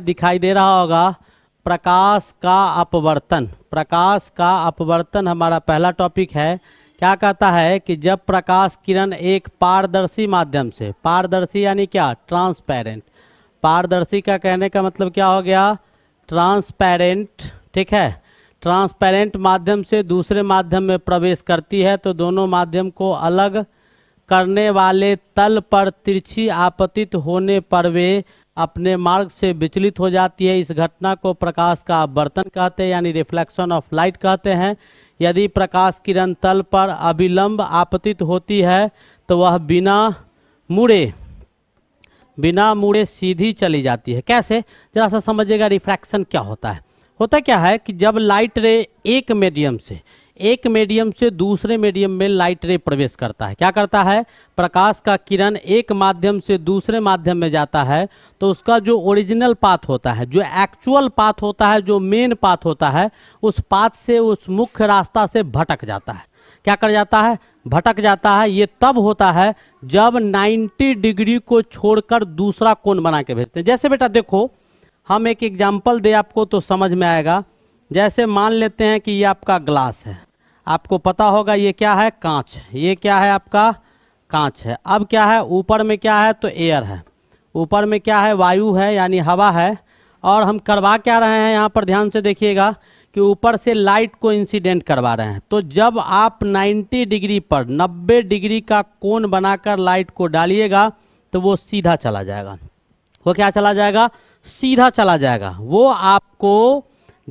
दिखाई दे रहा होगा प्रकाश का अपवर्तन प्रकाश का अपवर्तन हमारा पहला टॉपिक है क्या कहता है कि जब प्रकाश किरण एक पारदर्शी माध्यम से पारदर्शी यानी क्या ट्रांसपेरेंट पारदर्शी का कहने का मतलब क्या हो गया ट्रांसपेरेंट ठीक है ट्रांसपेरेंट माध्यम से दूसरे माध्यम में प्रवेश करती है तो दोनों माध्यम को अलग करने वाले तल पर तिरछी आपतित होने पर वे अपने मार्ग से विचलित हो जाती है इस घटना को प्रकाश का बर्तन कहते हैं यानी रिफ्लेक्शन ऑफ लाइट कहते हैं यदि प्रकाश किरण तल पर अविलंब आपतित होती है तो वह बिना मुड़े बिना मुड़े सीधी चली जाती है कैसे जरा सा समझिएगा रिफ्रैक्शन क्या होता है होता क्या है कि जब लाइट रे एक मीडियम से एक मीडियम से दूसरे मीडियम में लाइट रे प्रवेश करता है क्या करता है प्रकाश का किरण एक माध्यम से दूसरे माध्यम में जाता है तो उसका जो ओरिजिनल पाथ होता है जो एक्चुअल पाथ होता है जो मेन पाथ होता है उस पाथ से उस मुख्य रास्ता से भटक जाता है क्या कर जाता है भटक जाता है ये तब होता है जब 90 डिग्री को छोड़कर दूसरा कोण बना के भेजते हैं जैसे बेटा देखो हम एक एग्जाम्पल दे आपको तो समझ में आएगा जैसे मान लेते हैं कि ये आपका ग्लास है आपको पता होगा ये क्या है कांच ये क्या है आपका कांच है अब क्या है ऊपर में क्या है तो एयर है ऊपर में क्या है वायु है यानी हवा है और हम करवा क्या रहे हैं यहाँ पर ध्यान से देखिएगा कि ऊपर से लाइट को इंसिडेंट करवा रहे हैं तो जब आप 90 डिग्री पर 90 डिग्री का कोण बनाकर लाइट को डालिएगा तो वो सीधा चला जाएगा वो क्या चला जाएगा सीधा चला जाएगा वो आपको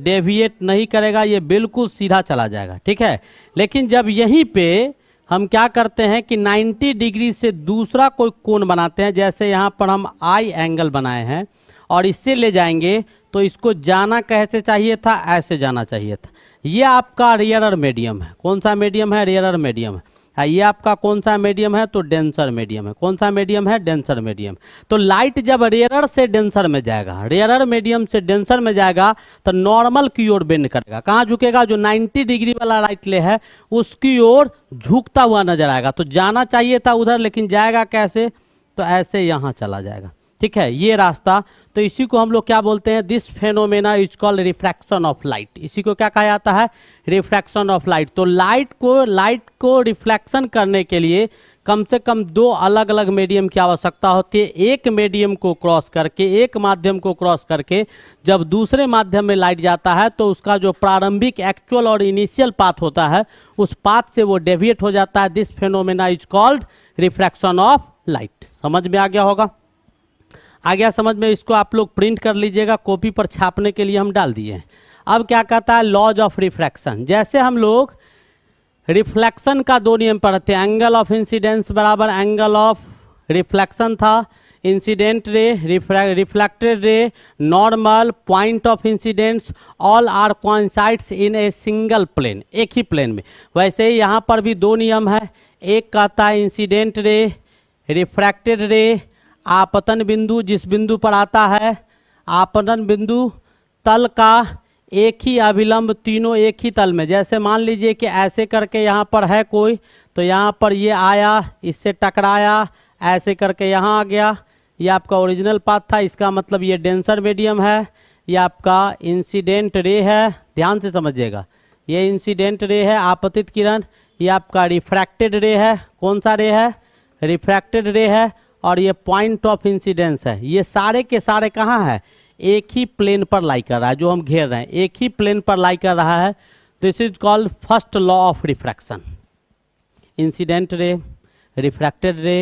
डेविएट नहीं करेगा ये बिल्कुल सीधा चला जाएगा ठीक है लेकिन जब यहीं पे हम क्या करते हैं कि 90 डिग्री से दूसरा कोई कोण बनाते हैं जैसे यहाँ पर हम आई एंगल बनाए हैं और इससे ले जाएंगे तो इसको जाना कैसे चाहिए था ऐसे जाना चाहिए था ये आपका रियरर मीडियम है कौन सा मीडियम है रियरर मीडियम है हाँ ये आपका कौन सा मीडियम है तो डेंसर मीडियम है कौन सा मीडियम है डेंसर मीडियम तो लाइट जब रेयरर से डेंसर में जाएगा रेयरर मीडियम से डेंसर में जाएगा तो नॉर्मल की ओर बेंड करेगा कहाँ झुकेगा जो 90 डिग्री वाला लाइट ले है उसकी ओर झुकता हुआ नजर आएगा तो जाना चाहिए था उधर लेकिन जाएगा कैसे तो ऐसे यहाँ चला जाएगा ठीक है ये रास्ता तो इसी को हम लोग क्या बोलते हैं this phenomena is called refraction of light इसी को क्या कहा जाता है रिफ्रैक्शन ऑफ लाइट तो लाइट को लाइट को रिफ्लैक्शन करने के लिए कम से कम दो अलग अलग मीडियम की आवश्यकता होती है एक मीडियम को क्रॉस करके एक माध्यम को क्रॉस करके जब दूसरे माध्यम में लाइट जाता है तो उसका जो प्रारंभिक एक्चुअल और इनिशियल पाथ होता है उस पाथ से वो डेविएट हो जाता है this phenomena is called refraction of light समझ में आ गया होगा आ गया समझ में इसको आप लोग प्रिंट कर लीजिएगा कॉपी पर छापने के लिए हम डाल दिए हैं अब क्या कहता है लॉज ऑफ रिफ्लैक्शन जैसे हम लोग रिफ्लेक्शन का दो नियम पढ़ते हैं एंगल ऑफ इंसिडेंस बराबर एंगल ऑफ रिफ्लेक्शन था incident ray reflected ray normal point of incidents all are coincides in a single plane एक ही प्लेन में वैसे ही यहाँ पर भी दो नियम है एक कहता है इंसिडेंट रे रिफ्रैक्टेड रे आपतन बिंदु जिस बिंदु पर आता है आपतन बिंदु तल का एक ही अभिलंब तीनों एक ही तल में जैसे मान लीजिए कि ऐसे करके यहाँ पर है कोई तो यहाँ पर ये आया इससे टकराया ऐसे करके यहाँ आ गया ये आपका ओरिजिनल पाथ था इसका मतलब ये डेंसर मीडियम है ये आपका इंसिडेंट रे है ध्यान से समझिएगा ये इंसिडेंट रे है आपतित किरण ये आपका रिफ्रैक्टेड रे है कौन सा रे है रिफ्रैक्टेड रे है और ये पॉइंट ऑफ इंसिडेंस है ये सारे के सारे कहाँ है एक ही प्लेन पर लाई कर रहा है जो हम घेर रहे हैं एक ही प्लेन पर लाई कर रहा है this is called first law of refraction incident ray refracted ray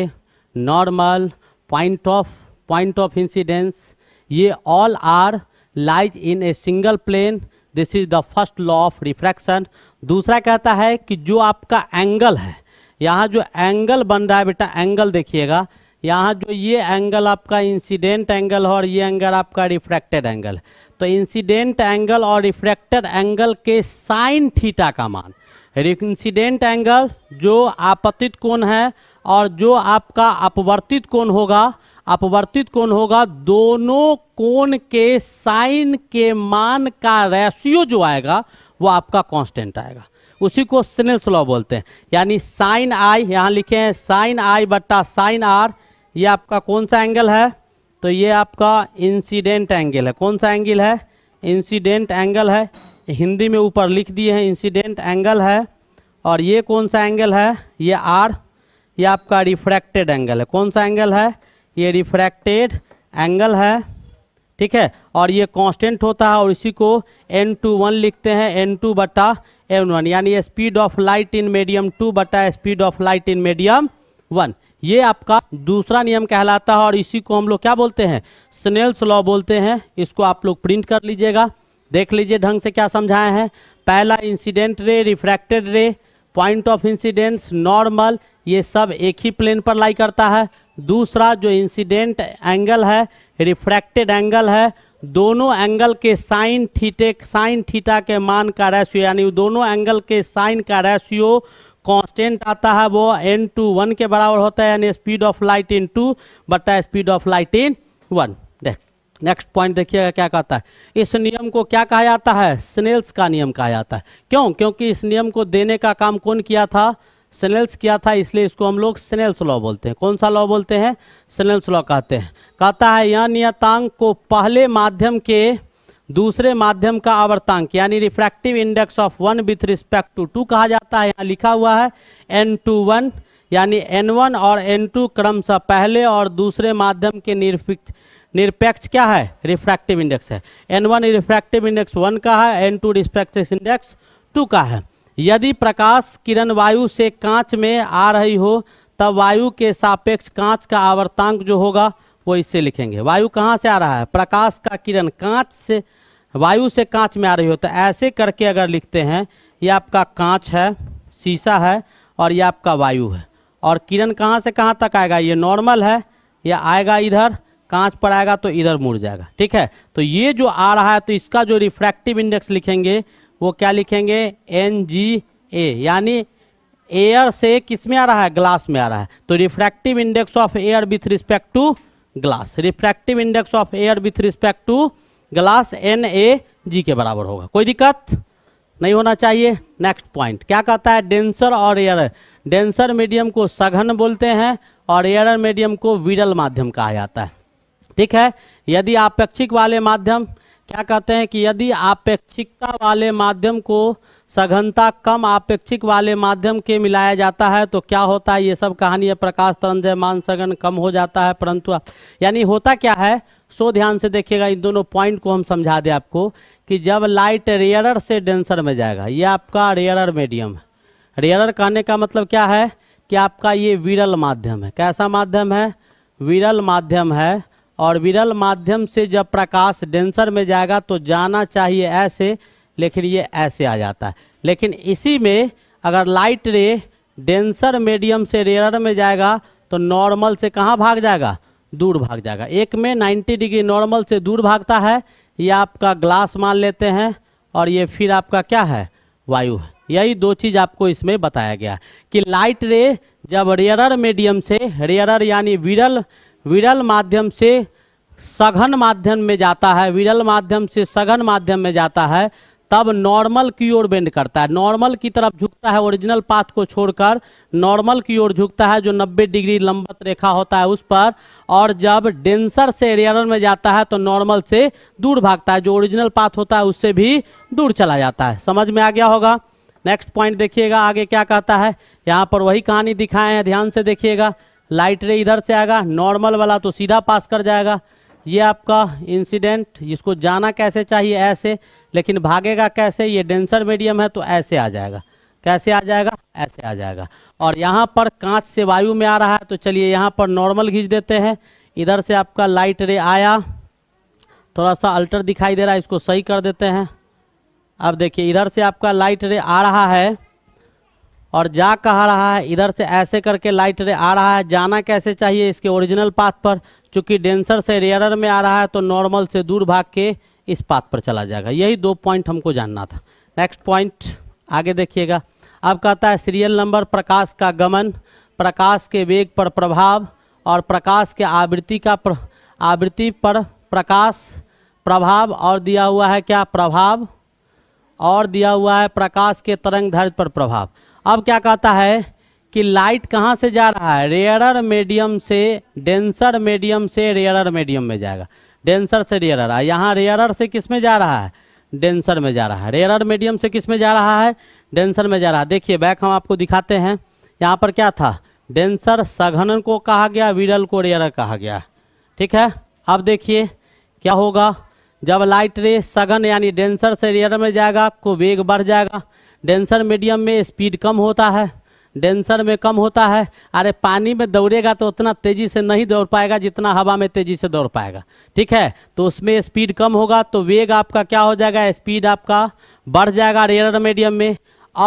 normal point of point of incidence ये all are lies in a single plane this is the first law of refraction दूसरा कहता है कि जो आपका angle है यहाँ जो एंगल बन रहा है बेटा एंगल देखिएगा यहाँ जो ये एंगल आपका इंसिडेंट एंगल है और ये एंगल आपका रिफ्रैक्टेड एंगल है तो इंसिडेंट एंगल और रिफ्रैक्टेड एंगल के साइन थीटा का मान इंसिडेंट एंगल जो आपतित कोण है और जो आपका अपवर्तित कोण होगा अपवर्तित कोण होगा दोनों कोण के साइन के मान का रेशियो जो आएगा वो आपका कांस्टेंट आएगा उसी को स्नेल्स लॉ बोलते हैं यानी साइन आई यहाँ लिखे हैं साइन आई बट्टा साइन आर ये आपका कौन सा एंगल है तो ये आपका इंसिडेंट एंगल है कौन सा एंगल है इंसिडेंट एंगल है हिंदी में ऊपर लिख दिए हैं इंसिडेंट एंगल है और ये कौन सा एंगल है ये आर ये आपका रिफ्रैक्टेड एंगल है कौन सा एंगल है ये रिफ्रैक्टेड एंगल है ठीक है और ये कांस्टेंट होता है और इसी को एन टू वन लिखते हैं एन टू बटा एन वन यानी speed of light in medium two बटा speed of light in medium one ये आपका दूसरा नियम कहलाता है और इसी को हम लोग क्या बोलते हैं स्नेल्स लॉ बोलते हैं इसको आप लोग प्रिंट कर लीजिएगा देख लीजिए ढंग से क्या समझाए हैं पहला इंसिडेंट रे रिफ्रैक्टेड रे पॉइंट ऑफ इंसिडेंस नॉर्मल ये सब एक ही प्लेन पर लाई करता है दूसरा जो इंसिडेंट एंगल है रिफ्रैक्टेड एंगल है दोनों एंगल के साइन थीटे साइन थीटा के मान का रेशियो यानी दोनों एंगल के साइन का रेशियो कांस्टेंट आता है वो एन टू वन के बराबर होता है यानी speed of light in two बटा speed of light in one देख नेक्स्ट पॉइंट देखिएगा क्या कहता है इस नियम को क्या कहा जाता है स्नेल्स का नियम कहा जाता है क्यों क्योंकि इस नियम को देने का काम कौन किया था स्नेल्स किया था इसलिए इसको हम लोग स्नेल्स लॉ बोलते हैं कौन सा लॉ बोलते हैं स्नेल्स लॉ कहते हैं कहता है यह नियतांक को पहले माध्यम के दूसरे माध्यम का आवर्तांक यानी refractive index of one with respect to two कहा जाता है यहाँ लिखा हुआ है एन टू वन यानी एन वन और एन टू क्रमशः पहले और दूसरे माध्यम के निरपेक्ष निरपेक्ष क्या है रिफ्रैक्टिव इंडेक्स है N one refractive index one का है N two refractive index two का है यदि प्रकाश किरण वायु से कांच में आ रही हो तब वायु के सापेक्ष कांच का आवर्तांक जो होगा वो इससे लिखेंगे वायु कहाँ से आ रहा है प्रकाश का किरण कांच से वायु से कांच में आ रही हो तो ऐसे करके अगर लिखते हैं ये आपका कांच है शीशा है और ये आपका वायु है और किरण कहाँ से कहाँ तक आएगा ये नॉर्मल है या आएगा इधर कांच पर आएगा तो इधर मुड़ जाएगा ठीक है तो ये जो आ रहा है तो इसका जो रिफ्रैक्टिव इंडेक्स लिखेंगे वो क्या लिखेंगे एन जी ए यानी एयर से किस में आ रहा है ग्लास में आ रहा है तो refractive index of air with respect to glass refractive index of air with respect to glass N A G के बराबर होगा कोई दिक्कत नहीं होना चाहिए नेक्स्ट पॉइंट क्या कहता है डेंसर और एयर डेंसर मीडियम को सघन बोलते हैं और एयर मीडियम को विरल माध्यम कहा जाता है ठीक है यदि आपेक्षिक वाले माध्यम क्या कहते हैं कि यदि आपेक्षिकता वाले माध्यम को सघनता कम आपेक्षिक वाले माध्यम के मिलाया जाता है तो क्या होता है ये सब कहानी है प्रकाश मान सघन कम हो जाता है परंतु यानी होता क्या है सो ध्यान से देखिएगा इन दोनों पॉइंट को हम समझा दें आपको कि जब लाइट रेयरर से डेंसर में जाएगा ये आपका रेयरर मीडियम है रेयरर कहने का मतलब क्या है कि आपका ये विरल माध्यम है कैसा माध्यम है विरल माध्यम है और विरल माध्यम से जब प्रकाश डेंसर में जाएगा तो जाना चाहिए ऐसे लेकिन ये ऐसे आ जाता है लेकिन इसी में अगर लाइट रे डेंसर मीडियम से रेयर में जाएगा तो नॉर्मल से कहाँ भाग जाएगा दूर भाग जाएगा एक में 90 डिग्री नॉर्मल से दूर भागता है ये आपका ग्लास मान लेते हैं और ये फिर आपका क्या है वायु है यही दो चीज़ आपको इसमें बताया गया कि लाइट रे जब रेयरर मीडियम से रेयरर यानी विरल विरल माध्यम से सघन माध्यम में जाता है विरल माध्यम से सघन माध्यम में जाता है तब नॉर्मल की ओर बेंड करता है नॉर्मल की तरफ झुकता है ओरिजिनल पाथ को छोड़कर नॉर्मल की ओर झुकता है जो 90 डिग्री लंबत रेखा होता है उस पर और जब डेंसर से एरियर में जाता है तो नॉर्मल से दूर भागता है जो ओरिजिनल पाथ होता है उससे भी दूर चला जाता है समझ में आ गया होगा नेक्स्ट पॉइंट देखिएगा आगे क्या कहता है यहाँ पर वही कहानी दिखाए हैं ध्यान से देखिएगा लाइट रे इधर से आएगा नॉर्मल वाला तो सीधा पास कर जाएगा ये आपका इंसिडेंट जिसको जाना कैसे चाहिए ऐसे लेकिन भागेगा कैसे ये डेंसर मीडियम है तो ऐसे आ जाएगा कैसे आ जाएगा ऐसे आ जाएगा और यहाँ पर कांच से वायु में आ रहा है तो चलिए यहाँ पर नॉर्मल घींच देते हैं इधर से आपका लाइट रे आया थोड़ा सा अल्टर दिखाई दे रहा है इसको सही कर देते हैं अब देखिए इधर से आपका लाइट रे आ रहा है और जा कहा रहा है इधर से ऐसे करके लाइट रे आ रहा है जाना कैसे चाहिए इसके ओरिजिनल पाथ पर चूँकि डेंसर से रेयर में आ रहा है तो नॉर्मल से दूर भाग के इस पाथ पर चला जाएगा यही दो पॉइंट हमको जानना था नेक्स्ट पॉइंट आगे देखिएगा अब कहता है सीरियल नंबर प्रकाश का गमन प्रकाश के वेग पर प्रभाव और प्रकाश के आवृत्ति का प्र, आवृत्ति पर प्रकाश प्रभाव और दिया हुआ है क्या प्रभाव और दिया हुआ है प्रकाश के तरंग धर्ज पर प्रभाव अब क्या कहता है कि लाइट कहाँ से जा रहा है रेयरर मीडियम से डेंसर मीडियम से रेयरर मीडियम में जाएगा डेंसर से रेयरर यहाँ रेयरर से किस में जा रहा है डेंसर में जा रहा है रेयरर मीडियम से किस में जा रहा है डेंसर में जा रहा है देखिए बैक हम आपको दिखाते हैं यहाँ पर क्या था डेंसर सघनन को कहा गया विरल को रेयरर कहा गया ठीक है अब देखिए क्या होगा जब लाइट रे सघन यानी डेंसर से रेयर में जाएगा आपको वेग बढ़ जाएगा डेंसर मीडियम में स्पीड कम होता है डेंसर में कम होता है अरे पानी में दौड़ेगा तो उतना तेज़ी से नहीं दौड़ पाएगा जितना हवा में तेज़ी से दौड़ पाएगा ठीक है तो उसमें स्पीड कम होगा तो वेग आपका क्या हो जाएगा स्पीड आपका बढ़ जाएगा रेयर मीडियम में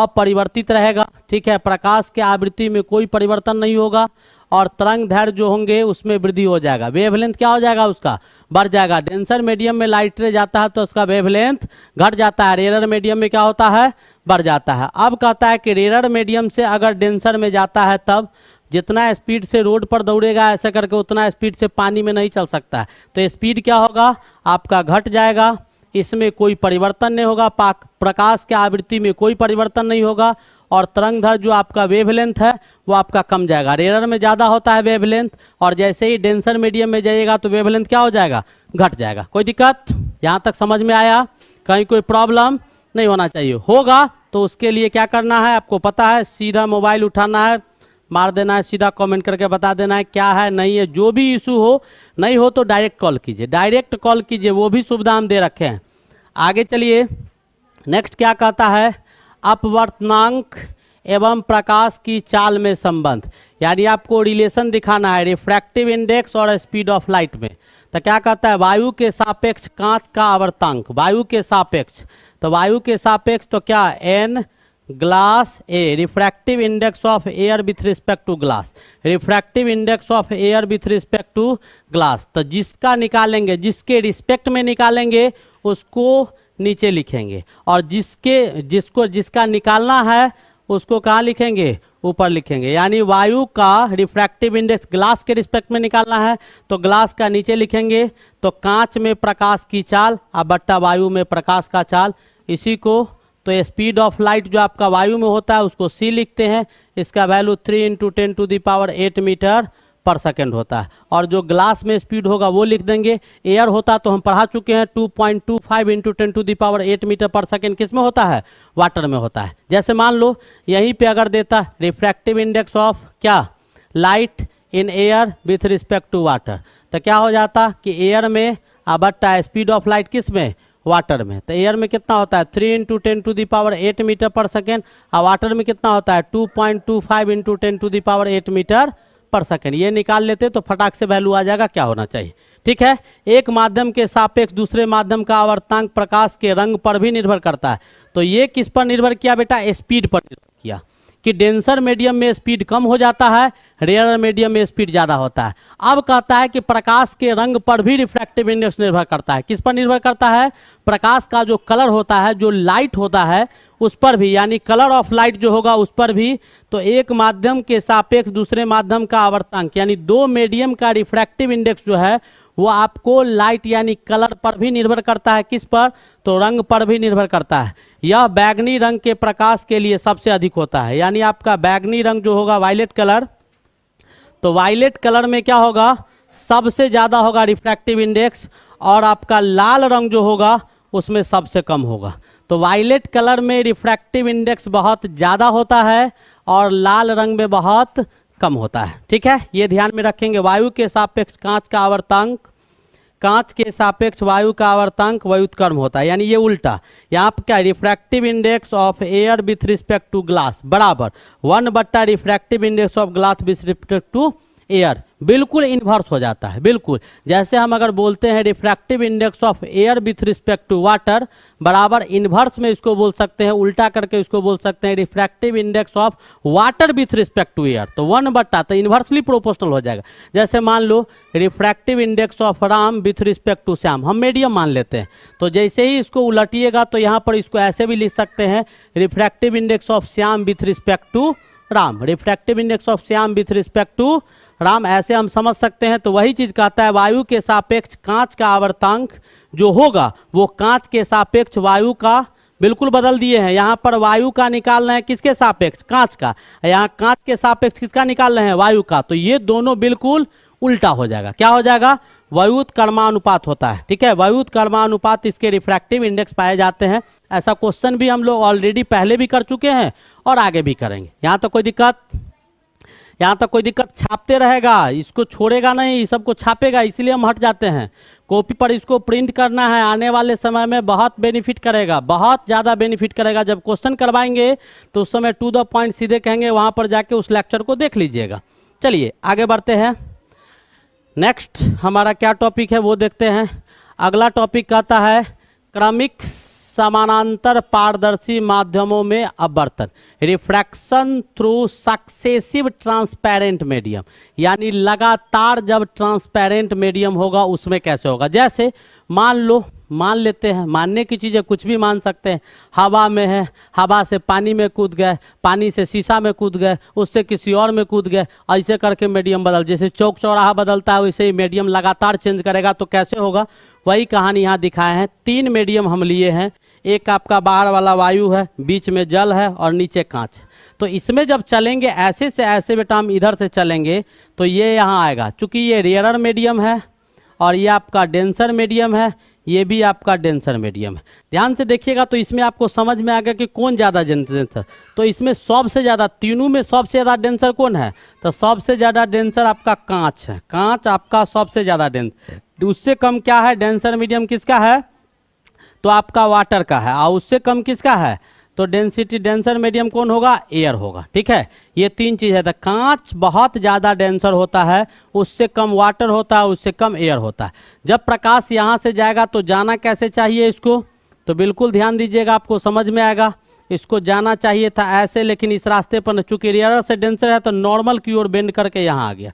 अपरिवर्तित रहेगा ठीक है प्रकाश के आवृत्ति में कोई परिवर्तन नहीं होगा और तरंग धैर्य जो होंगे उसमें वृद्धि हो जाएगा वेवलेंथ क्या हो जाएगा उसका बढ़ जाएगा डेंसर मीडियम में लाइट रे जाता है तो उसका वेवलेंथ घट जाता है रेयर मीडियम में क्या होता है बढ़ जाता है अब कहता है कि रेरर मीडियम से अगर डेंसर में जाता है तब जितना स्पीड से रोड पर दौड़ेगा ऐसे करके उतना स्पीड से पानी में नहीं चल सकता है तो स्पीड क्या होगा आपका घट जाएगा इसमें कोई परिवर्तन नहीं होगा पाक प्रकाश के आवृत्ति में कोई परिवर्तन नहीं होगा और तरंगधर जो आपका वेवलेंथ है वो आपका कम जाएगा रेरर में ज़्यादा होता है वेवलेंथ और जैसे ही डेंसर मीडियम में जाइएगा तो वेवलेंथ क्या हो जाएगा घट जाएगा कोई दिक्कत यहाँ तक समझ में आया कहीं कोई प्रॉब्लम नहीं होना चाहिए होगा तो उसके लिए क्या करना है आपको पता है सीधा मोबाइल उठाना है मार देना है सीधा कमेंट करके बता देना है क्या है नहीं है जो भी इशू हो नहीं हो तो डायरेक्ट कॉल कीजिए डायरेक्ट कॉल कीजिए वो भी सुविधा हम दे रखे हैं आगे चलिए नेक्स्ट क्या कहता है अपवर्तनांक एवं प्रकाश की चाल में संबंध यानी आपको रिलेशन दिखाना है रिफ्रैक्टिव इंडेक्स और स्पीड ऑफ लाइट में तो क्या कहता है वायु के सापेक्ष कांच का आवर्तांक वायु के सापेक्ष तो वायु के सापेक्ष तो क्या N glass A refractive index of air with respect to glass refractive index of air with respect to glass तो जिसका निकालेंगे जिसके रिस्पेक्ट में निकालेंगे उसको नीचे लिखेंगे और जिसके जिसको जिसका निकालना है उसको कहाँ लिखेंगे ऊपर लिखेंगे यानी वायु का रिफ्रैक्टिव इंडेक्स ग्लास के रिस्पेक्ट में निकालना है तो ग्लास का नीचे लिखेंगे तो कांच में प्रकाश की चाल और बट्टा वायु में प्रकाश का चाल इसी को तो स्पीड ऑफ लाइट जो आपका वायु में होता है उसको सी लिखते हैं इसका value three into ten to the power eight metre पर सेकेंड होता है और जो ग्लास में स्पीड होगा वो लिख देंगे एयर होता तो हम पढ़ा चुके हैं 2.25 point two five into ten to the power eight metre पर सेकेंड किस में होता है वाटर में होता है जैसे मान लो यहीं पे अगर देता रिफ्रैक्टिव इंडेक्स ऑफ क्या light in air with respect to water तो क्या हो जाता कि एयर में अब स्पीड ऑफ लाइट किस में वाटर में तो एयर में कितना होता है three into ten to the power eight metre पर सेकेंड और वाटर में कितना होता है two point two five into ten to the power eight metre पर सेकेंड ये निकाल लेते तो फटाक से वैल्यू आ जाएगा क्या होना चाहिए ठीक है एक माध्यम के सापेक्ष दूसरे माध्यम का आवर्तांक प्रकाश के रंग पर भी निर्भर करता है तो ये किस पर निर्भर किया बेटा स्पीड पर निर्भर किया कि डेंसर मीडियम में स्पीड कम हो जाता है रेयर मीडियम में स्पीड ज़्यादा होता है अब कहता है कि प्रकाश के रंग पर भी रिफ्रैक्टिव इंडेक्स निर्भर करता है किस पर निर्भर करता है प्रकाश का जो कलर होता है जो लाइट होता है उस पर भी यानी कलर ऑफ लाइट जो होगा उस पर भी तो एक माध्यम के सापेक्ष दूसरे माध्यम का आवर्तांक यानी दो मीडियम का रिफ्रैक्टिव इंडेक्स जो है वो आपको लाइट यानी कलर पर भी निर्भर करता है किस पर तो रंग पर भी निर्भर करता है यह बैगनी रंग के प्रकाश के लिए सबसे अधिक होता है यानी आपका बैगनी रंग जो होगा वायलेट कलर तो वायलेट कलर में क्या होगा सबसे ज़्यादा होगा रिफ्रैक्टिव इंडेक्स और आपका लाल रंग जो होगा उसमें सबसे कम होगा तो वायलेट कलर में रिफ्रैक्टिव इंडेक्स बहुत ज़्यादा होता है और लाल रंग में बहुत कम होता है ठीक है ये ध्यान में रखेंगे वायु के सापेक्ष कांच का आवर्तांक कांच के सापेक्ष वायु का आवर्तांक वायुत्कर्म होता है यानी ये उल्टा यहाँ पर क्या refractive index of air with respect to glass बराबर वन बट्टा refractive index of glass with respect to air बिल्कुल इन्वर्स हो जाता है बिल्कुल जैसे हम अगर बोलते हैं refractive index of air with respect to water बराबर इन्वर्स में इसको बोल सकते हैं उल्टा करके इसको बोल सकते हैं refractive index of water with respect to air तो वन बट्टा तो इन्वर्सली प्रोपोर्शनल हो जाएगा जैसे मान लो refractive index of Ram with respect to Shyam हम मीडियम मान लेते हैं तो जैसे ही इसको उलटिएगा तो यहाँ पर इसको ऐसे भी लिख सकते हैं refractive index of Shyam with respect to Ram refractive index of Shyam with respect to Ram ऐसे हम समझ सकते हैं तो वही चीज कहता है वायु के सापेक्ष कांच का आवर्तांक जो होगा वो कांच के सापेक्ष वायु का बिल्कुल बदल दिए हैं यहाँ पर वायु का निकाल रहे हैं किसके सापेक्ष कांच का यहाँ कांच के सापेक्ष किसका निकाल रहे हैं वायु का तो ये दोनों बिल्कुल उल्टा हो जाएगा क्या हो जाएगा वायुत कर्मानुपात होता है ठीक है वायुत कर्मानुपात इसके रिफ्रैक्टिव इंडेक्स पाए जाते हैं ऐसा क्वेश्चन भी हम लोग ऑलरेडी पहले भी कर चुके हैं और आगे भी करेंगे यहाँ तो कोई दिक्कत यहाँ तक कोई दिक्कत छापते रहेगा इसको छोड़ेगा नहीं इस सबको छापेगा इसलिए हम हट जाते हैं कॉपी पर इसको प्रिंट करना है आने वाले समय में बहुत बेनिफिट करेगा बहुत ज़्यादा बेनिफिट करेगा जब क्वेश्चन करवाएंगे तो उस समय टू द पॉइंट सीधे कहेंगे वहाँ पर जाके उस लेक्चर को देख लीजिएगा चलिए आगे बढ़ते हैं नेक्स्ट हमारा क्या टॉपिक है वो देखते हैं अगला टॉपिक कहता है क्रमिक समानांतर पारदर्शी माध्यमों में अवर्तन refraction through successive transparent medium यानी लगातार जब ट्रांसपेरेंट मीडियम होगा उसमें कैसे होगा जैसे मान लो मान लेते हैं मानने की चीज़ें कुछ भी मान सकते हैं हवा में है हवा से पानी में कूद गए पानी से शीशा में कूद गए उससे किसी और में कूद गए ऐसे करके मीडियम बदल जैसे चौक चौराहा बदलता है वैसे ही मीडियम लगातार चेंज करेगा तो कैसे होगा वही कहानी यहाँ दिखाए हैं तीन मीडियम हम लिए हैं एक आपका बाहर वाला वायु है बीच में जल है और नीचे कांच तो इसमें जब चलेंगे ऐसे से ऐसे बेटा हम इधर से चलेंगे तो ये यहाँ आएगा चूँकि ये रेयरर मीडियम है और ये आपका डेंसर मीडियम है ये भी आपका डेंसर मीडियम है ध्यान से देखिएगा तो इसमें आपको समझ में आ गया कि कौन ज़्यादा डेंसर तो इसमें सबसे ज़्यादा तीनों में सबसे ज़्यादा डेंसर कौन है तो सबसे ज़्यादा डेंसर आपका कांच है कांच आपका सबसे ज़्यादा डेंसर उससे कम क्या है डेंसर मीडियम किसका है तो आपका वाटर का है और उससे कम किसका है तो डेंसिटी डेंसर मीडियम कौन होगा एयर होगा ठीक है ये तीन चीज़ है तो कांच बहुत ज़्यादा डेंसर होता है उससे कम वाटर होता है उससे कम एयर होता है जब प्रकाश यहाँ से जाएगा तो जाना कैसे चाहिए इसको तो बिल्कुल ध्यान दीजिएगा आपको समझ में आएगा इसको जाना चाहिए था ऐसे लेकिन इस रास्ते पर चूंकि रेयर से डेंसर है तो नॉर्मल की ओर बेंड करके यहाँ आ गया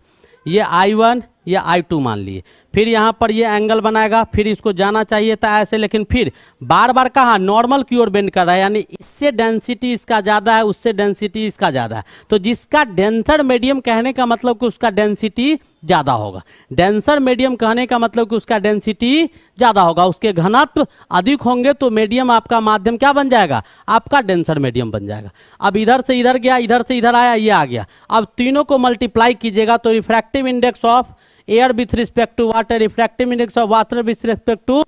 ये आई वन या आई टू मान लिए फिर यहाँ पर ये एंगल बनाएगा फिर इसको जाना चाहिए था ऐसे लेकिन फिर बार बार कहा नॉर्मल की ओर बेंड कर रहा है यानी इससे डेंसिटी इसका ज़्यादा है उससे डेंसिटी इसका ज़्यादा है तो जिसका डेंसर मीडियम कहने का मतलब कि उसका डेंसिटी ज़्यादा होगा डेंसर मीडियम कहने का मतलब कि उसका डेंसिटी ज़्यादा होगा उसके घनत्व अधिक होंगे तो मीडियम आपका माध्यम क्या बन जाएगा आपका डेंसर मीडियम बन जाएगा अब इधर से इधर गया इधर से इधर आया ये आ गया अब तीनों को मल्टीप्लाई कीजिएगा तो refractive index of air with respect to water refractive index of water with respect to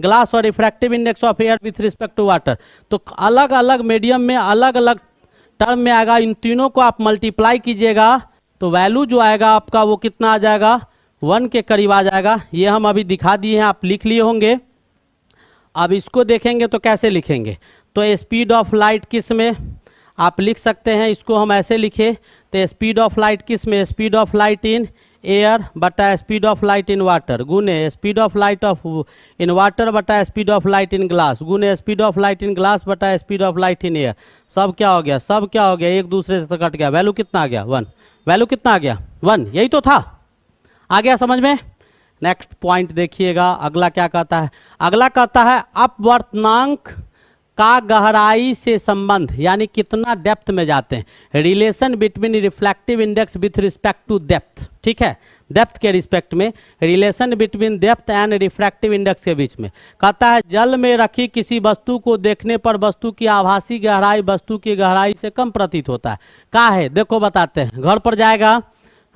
glass और refractive index of air with respect to water तो अलग अलग मीडियम में अलग अलग टर्म में आएगा इन तीनों को आप मल्टीप्लाई कीजिएगा तो वैल्यू जो आएगा आपका वो कितना आ जाएगा वन के करीब आ जाएगा ये हम अभी दिखा दिए हैं आप लिख लिए होंगे अब इसको देखेंगे तो कैसे लिखेंगे तो स्पीड ऑफ लाइट किस में आप लिख सकते हैं इसको हम ऐसे लिखे तो स्पीड ऑफ लाइट किस में speed of light in air बटा speed of light in water गुने speed of light of in water बटा speed of light in glass गुने speed of light in glass बटा speed of light in air सब क्या हो गया सब क्या हो गया एक दूसरे से कट गया वैल्यू कितना आ गया वन वैल्यू कितना आ गया वन यही तो था आ गया समझ में नेक्स्ट पॉइंट देखिएगा अगला क्या कहता है अगला कहता है अपवर्तनांक का गहराई से संबंध यानी कितना डेप्थ में जाते हैं relation between reflective index with respect to depth ठीक है डेप्थ के रिस्पेक्ट में relation between depth and refractive index के बीच में कहता है जल में रखी किसी वस्तु को देखने पर वस्तु की आभासी गहराई वस्तु की गहराई से कम प्रतीत होता है का है देखो बताते हैं घर पर जाएगा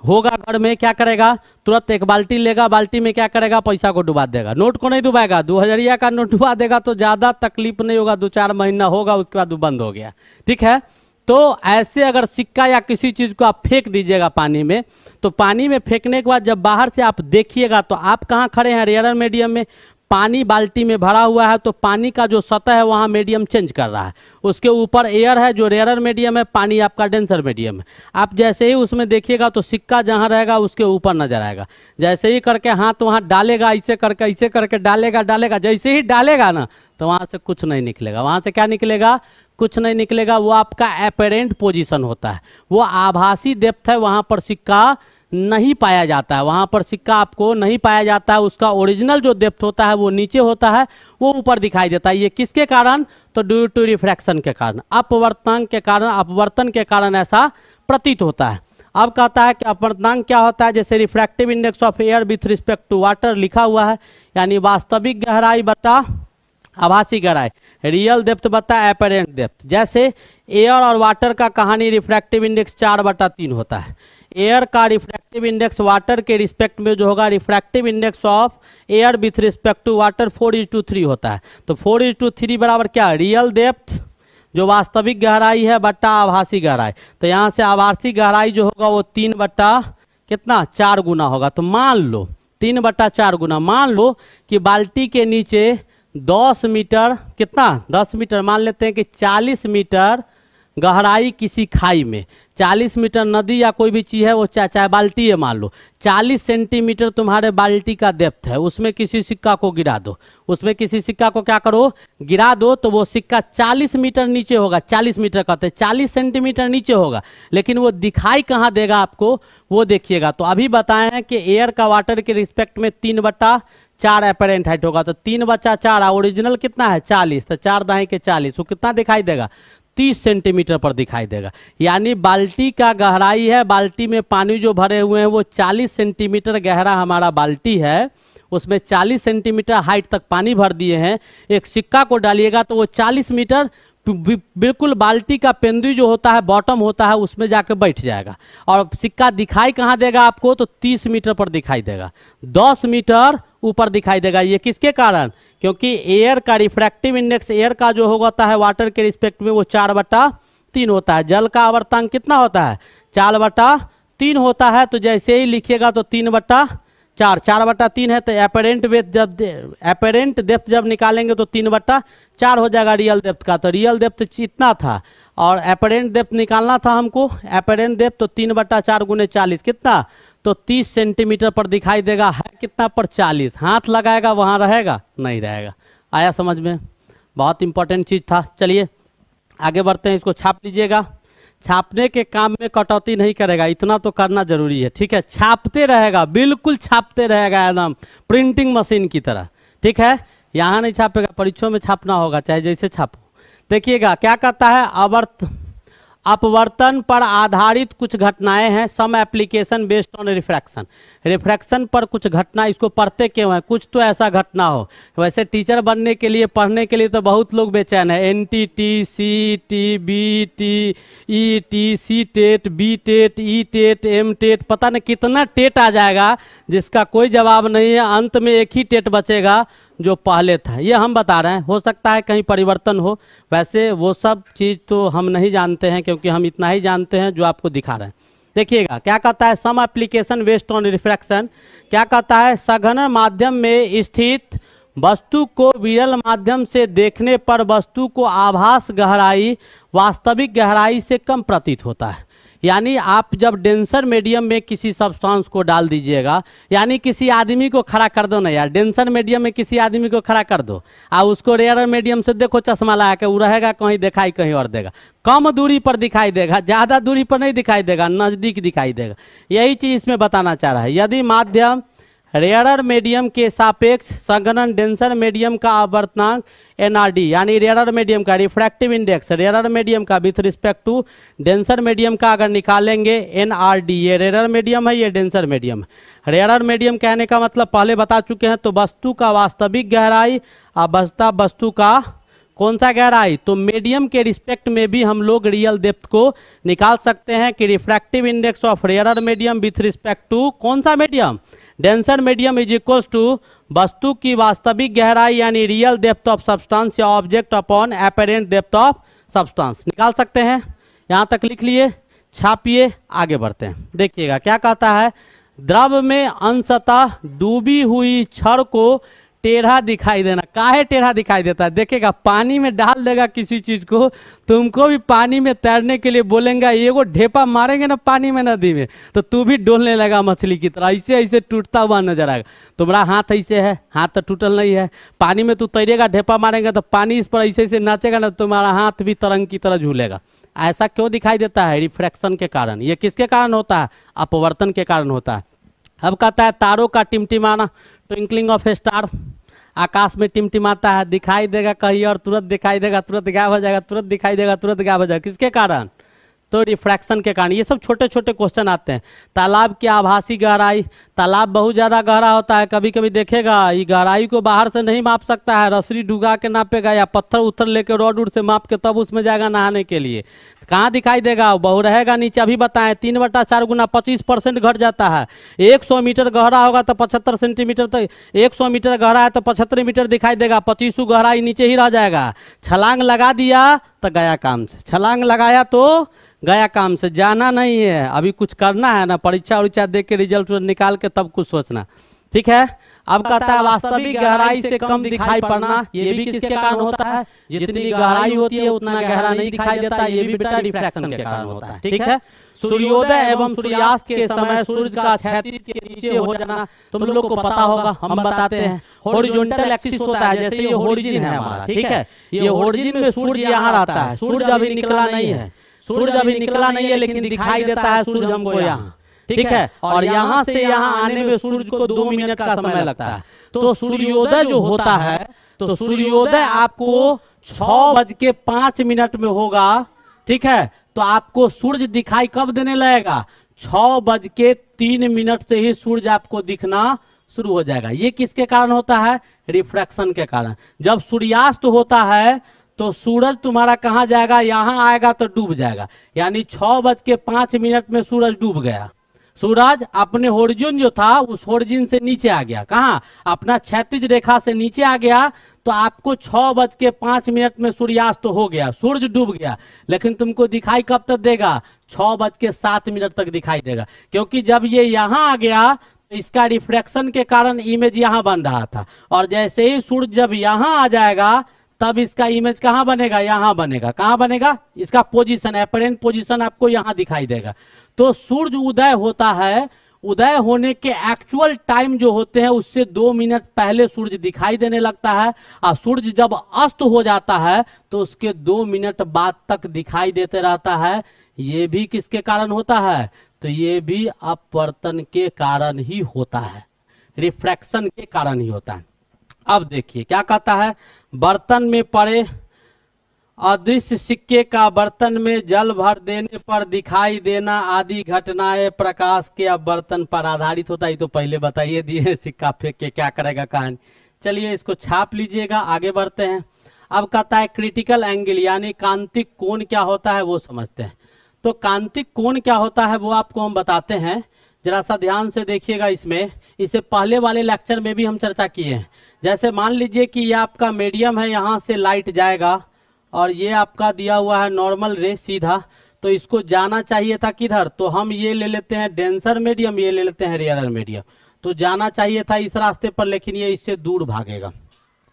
होगा घर में क्या करेगा तुरंत एक बाल्टी लेगा बाल्टी में क्या करेगा पैसा को डुबा देगा नोट को नहीं डुबाएगा दो हजरिया का नोट डुबा देगा तो ज़्यादा तकलीफ नहीं होगा दो चार महीना होगा उसके बाद वो बंद हो गया ठीक है तो ऐसे अगर सिक्का या किसी चीज़ को आप फेंक दीजिएगा पानी में तो पानी में फेंकने के बाद जब बाहर से आप देखिएगा तो आप कहाँ खड़े हैं रेयर मीडियम में पानी बाल्टी में भरा हुआ है तो पानी का जो सतह है वहाँ मीडियम चेंज कर रहा है उसके ऊपर एयर है जो रेयर मीडियम है पानी आपका डेंसर मीडियम है आप जैसे ही उसमें देखिएगा तो सिक्का जहाँ रहेगा उसके ऊपर नजर आएगा जैसे ही करके हाथ वहाँ डालेगा ऐसे करके ऐसे करके डालेगा डालेगा जैसे ही डालेगा ना तो वहाँ से कुछ नहीं निकलेगा वहाँ से क्या निकलेगा कुछ नहीं निकलेगा वो आपका एपेरेंट पोजिशन होता है वो आभासी डेप्थ है वहाँ पर सिक्का नहीं पाया जाता है वहाँ पर सिक्का आपको नहीं पाया जाता है उसका ओरिजिनल जो डेप्थ होता है वो नीचे होता है वो ऊपर दिखाई देता है ये किसके कारण तो ड्यू टू रिफ्रैक्शन के कारण अपवर्तन के कारण अपवर्तन के कारण ऐसा प्रतीत होता है अब कहता है कि अपवर्तनांक क्या होता है जैसे refractive index of air with respect to water लिखा हुआ है यानी वास्तविक गहराई बटा आभासी गहराई रियल डेप्थ बता एपरेंट डेप्थ जैसे एयर और वाटर का कहानी रिफ्रैक्टिव इंडेक्स चार बटा तीन होता है एयर का रिफ्रैक्टिव इंडेक्स वाटर के रिस्पेक्ट में जो होगा refractive index of air with respect to water four is to three होता है तो फोर इज टू थ्री बराबर क्या रियल डेप्थ जो वास्तविक गहराई है बट्टा आभासी गहराई तो यहाँ से आभासी गहराई जो होगा वो तीन बट्टा कितना चार गुना होगा तो मान लो तीन बट्टा चार गुना मान लो कि बाल्टी के नीचे दस मीटर कितना दस मीटर मान लेते हैं कि चालीस मीटर गहराई किसी खाई में 40 मीटर नदी या कोई भी चीज़ है वो चाहे चाहे बाल्टी है मान लो चालीस सेंटीमीटर तुम्हारे बाल्टी का डेप्थ है उसमें किसी सिक्का को गिरा दो उसमें किसी सिक्का को क्या करो गिरा दो तो वो सिक्का 40 मीटर नीचे होगा 40 मीटर कहते हैं 40 सेंटीमीटर नीचे होगा लेकिन वो दिखाई कहाँ देगा आपको वो देखिएगा तो अभी बताए हैं कि एयर का वाटर के रिस्पेक्ट में तीन बट्टा चार अपेरेंट हाइट होगा तो तीन बच्चा चार ओरिजिनल कितना है चालीस तो चार दाई के चालीस वो कितना दिखाई देगा 30 सेंटीमीटर पर दिखाई देगा यानी बाल्टी का गहराई है बाल्टी में पानी जो भरे हुए हैं वो 40 सेंटीमीटर गहरा हमारा बाल्टी है उसमें 40 सेंटीमीटर हाइट तक पानी भर दिए हैं एक सिक्का को डालिएगा तो वो 40 मीटर बिल्कुल बाल्टी का पेंदु जो होता है बॉटम होता है उसमें जाके बैठ जाएगा और सिक्का दिखाई कहाँ देगा आपको तो 30 मीटर पर दिखाई देगा 10 मीटर ऊपर दिखाई देगा ये किसके कारण क्योंकि एयर का रिफ्रैक्टिव इंडेक्स एयर का जो होता है वाटर के रिस्पेक्ट में वो चार बटा तीन होता है जल का आवर्तांक कितना होता है चार बटा तीन होता है तो जैसे ही लिखिएगा तो तीन बट्टा चार चार बटा तीन है तो एपेरेंट वेथ जब एपेरेंट डेप्थ जब निकालेंगे तो तीन बट्टा चार हो जाएगा रियल डेप्थ का तो रियल डेप्थ इतना था और एपेरेंट डेप्थ निकालना था हमको एपेरेंट डेप्थ तो तीन बट्टा चार गुने चालीस कितना तो 30 सेंटीमीटर पर दिखाई देगा है कितना पर 40 हाथ लगाएगा वहाँ रहेगा नहीं रहेगा आया समझ में बहुत इंपॉर्टेंट चीज़ था चलिए आगे बढ़ते हैं इसको छाप लीजिएगा छापने के काम में कटौती नहीं करेगा इतना तो करना जरूरी है ठीक है छापते रहेगा बिल्कुल छापते रहेगा एकदम प्रिंटिंग मशीन की तरह ठीक है यहाँ नहीं छापेगा परीक्षों में छापना होगा चाहे जैसे छापो देखिएगा क्या कहता है अवर्त अपवर्तन पर आधारित कुछ घटनाएं हैं some application based on refraction refraction पर कुछ घटना इसको पढ़ते क्यों हैं कुछ तो ऐसा घटना हो वैसे टीचर बनने के लिए पढ़ने के लिए तो बहुत लोग बेचैन है N T T C T B T E T C TET B TET E TET M TET पता नहीं कितना टेट e आ जाएगा जिसका कोई जवाब नहीं है अंत में एक ही टेट e बचेगा जो पहले था ये हम बता रहे हैं हो सकता है कहीं परिवर्तन हो वैसे वो सब चीज़ तो हम नहीं जानते हैं क्योंकि हम इतना ही जानते हैं जो आपको दिखा रहे हैं देखिएगा क्या कहता है some application based on refraction क्या कहता है सघन माध्यम में स्थित वस्तु को विरल माध्यम से देखने पर वस्तु को आभास गहराई वास्तविक गहराई से कम प्रतीत होता है यानी आप जब डेंसर मीडियम में किसी सब्सटेंस को डाल दीजिएगा यानी किसी आदमी को खड़ा कर दो ना यार डेंसर मीडियम में किसी आदमी को खड़ा कर दो आ उसको रेयर मीडियम से देखो चश्मा लगा के वो रहेगा कहीं दिखाई कहीं और देगा कम दूरी पर दिखाई देगा ज़्यादा दूरी पर नहीं दिखाई देगा नज़दीक दिखाई देगा यही चीज़ इसमें बताना चाह रहा है यदि माध्यम रेयरर मीडियम के सापेक्ष संगणन डेंसर मीडियम का आवर्तनांक एनआरडी यानी रेयरर मीडियम का रिफ्रैक्टिव इंडेक्स रेयरर मीडियम का with respect to denser medium का अगर निकालेंगे एनआरडी ये रेयरर मीडियम है ये डेंसर मीडियम रेयरर मीडियम कहने का मतलब पहले बता चुके हैं तो वस्तु का वास्तविक गहराई और बस्ता वस्तु का कौन सा गहराई तो मीडियम के रिस्पेक्ट में भी हम लोग रियल डेप्थ को निकाल सकते हैं कि refractive index of rarer medium with respect to कौन सा medium denser medium is equals to वस्तु की वास्तविक गहराई यानी रियल डेप्थ ऑफ सब्सटेंस या object upon apparent depth of substance निकाल सकते हैं यहाँ तक लिख लिए छापिए आगे बढ़ते हैं देखिएगा क्या कहता है द्रव में अंशतः डूबी हुई छड़ को टेढ़ा दिखाई देना काहे टेढ़ा दिखाई देता है देखेगा पानी में डाल देगा किसी चीज़ को तुमको भी पानी में तैरने के लिए बोलेंगे ये वो ढेपा मारेंगे ना पानी में नदी में तो तू भी डोलने लगा मछली की तरह ऐसे ऐसे टूटता हुआ नजर आएगा तुम्हारा हाथ ऐसे है हाथ तो टूटल नहीं है पानी में तू तैरेगा ढेपा मारेंगे तो पानी इस पर ऐसे ऐसे नाचेगा ना तुम्हारा हाथ भी तरंग की तरह झूलेगा ऐसा क्यों दिखाई देता है रिफ्रैक्शन के कारण ये किसके कारण होता है अपवर्तन के कारण होता है अब कहता है तारों का टिमटिमाना ट्विंकलिंग ऑफ स्टार आकाश में टिमटिमाता है दिखाई देगा कहीं और तुरंत दिखाई देगा तुरंत गायब हो जाएगा तुरंत दिखाई देगा तुरंत गायब हो जाएगा किसके कारण तो रिफ्रैक्शन के कारण ये सब छोटे छोटे क्वेश्चन आते हैं तालाब की आभासी गहराई तालाब बहुत ज़्यादा गहरा होता है कभी कभी देखेगा ये गहराई को बाहर से नहीं माप सकता है रसरी डुगा के नापेगा या पत्थर उत्थर लेके रोड उड से माप के तब उसमें जाएगा नहाने के लिए कहाँ दिखाई देगा बहु रहेगा नीचे अभी बताएं तीन बटा चार गुना पच्चीस परसेंट घट जाता है एक सौ मीटर गहरा होगा तो पचहत्तर सेंटीमीटर तक एक सौ मीटर गहरा है तो पचहत्तर मीटर दिखाई देगा पच्चीसों गहराई नीचे ही रह जाएगा छलांग लगा दिया तो गया काम से छलांग लगाया तो गया काम से जाना नहीं है अभी कुछ करना है ना परीक्षा उरीक्षा दे के रिजल्ट निकाल के तब कुछ सोचना ठीक है अब कहता है वास्तविक गहराई से कम दिखाई पड़ना ये भी किसके कारण होता है जितनी गहराई होती है उतना गहरा नहीं दिखाई देता ये भी बेटा रिफ्लेक्शन के कारण होता है ठीक है सूर्योदय एवं सूर्यास्त के समय सूर्य का के नीचे हो जाना तुम लोग को पता होगा हम बताते हैं हॉरिजॉन्टल एक्सिस होता है जैसे ये होरिजिन है हमारा ठीक है ये होरिजिन में सूर्य यहाँ रहता है सूर्य अभी निकला नहीं है सूर्य अभी निकला नहीं है लेकिन दिखाई देता है सूर्य हमको यहाँ ठीक है और यहाँ से यहाँ आने में सूर्य को दो मिनट का समय लगता है तो, तो सूर्योदय जो होता है तो, तो सूर्योदय आपको छ बज के पांच मिनट में होगा ठीक है तो आपको सूर्य दिखाई कब देने लगेगा छ बज के तीन मिनट से ही सूर्य आपको दिखना शुरू हो जाएगा ये किसके कारण होता है रिफ्रैक्शन के कारण जब सूर्यास्त होता है तो सूरज तुम्हारा कहाँ जाएगा यहाँ आएगा तो डूब जाएगा यानी छ बज के पांच मिनट में सूरज डूब गया सूरज अपने होरिजिन जो था उस होरिजिन से नीचे आ गया कहा अपना क्षैतिज रेखा से नीचे आ गया तो आपको छ बज के पांच मिनट में सूर्यास्त तो हो गया सूरज डूब गया लेकिन तुमको दिखाई कब तक देगा छ बज के सात मिनट तक दिखाई देगा क्योंकि जब ये यहाँ आ गया तो इसका रिफ्लेक्शन के कारण इमेज यहां बन रहा था और जैसे ही सूर्य जब यहां आ जाएगा तब इसका इमेज कहां बनेगा यहां बनेगा कहां बनेगा इसका पोजीशन एपरेंट पोजीशन आपको यहाँ दिखाई देगा तो सूर्य उदय होता है उदय होने के एक्चुअल टाइम जो होते हैं उससे दो मिनट पहले सूर्य दिखाई देने लगता है और सूर्य जब अस्त हो जाता है तो उसके दो मिनट बाद तक दिखाई देते रहता है ये भी किसके कारण होता है तो ये भी अपवर्तन के कारण ही होता है रिफ्रैक्शन के कारण ही होता है अब देखिए क्या कहता है बर्तन में पड़े अदृश्य सिक्के का बर्तन में जल भर देने पर दिखाई देना आदि घटनाएं प्रकाश के अब बर्तन पर आधारित होता है तो पहले बताइए दिए सिक्का फेंक के क्या करेगा कहानी चलिए इसको छाप लीजिएगा आगे बढ़ते हैं अब कहता है क्रिटिकल एंगल यानी कांतिक कोण क्या होता है वो समझते हैं तो कांतिक कोण क्या होता है वो आपको हम बताते हैं जरा सा ध्यान से देखिएगा इसमें इसे पहले वाले लेक्चर में भी हम चर्चा किए हैं जैसे मान लीजिए कि ये आपका मीडियम है यहाँ से लाइट जाएगा और ये आपका दिया हुआ है नॉर्मल रे सीधा तो इसको जाना चाहिए था किधर तो हम ये ले लेते हैं डेंसर मीडियम ये ले लेते हैं रियलर मीडियम तो जाना चाहिए था इस रास्ते पर लेकिन ये इससे दूर भागेगा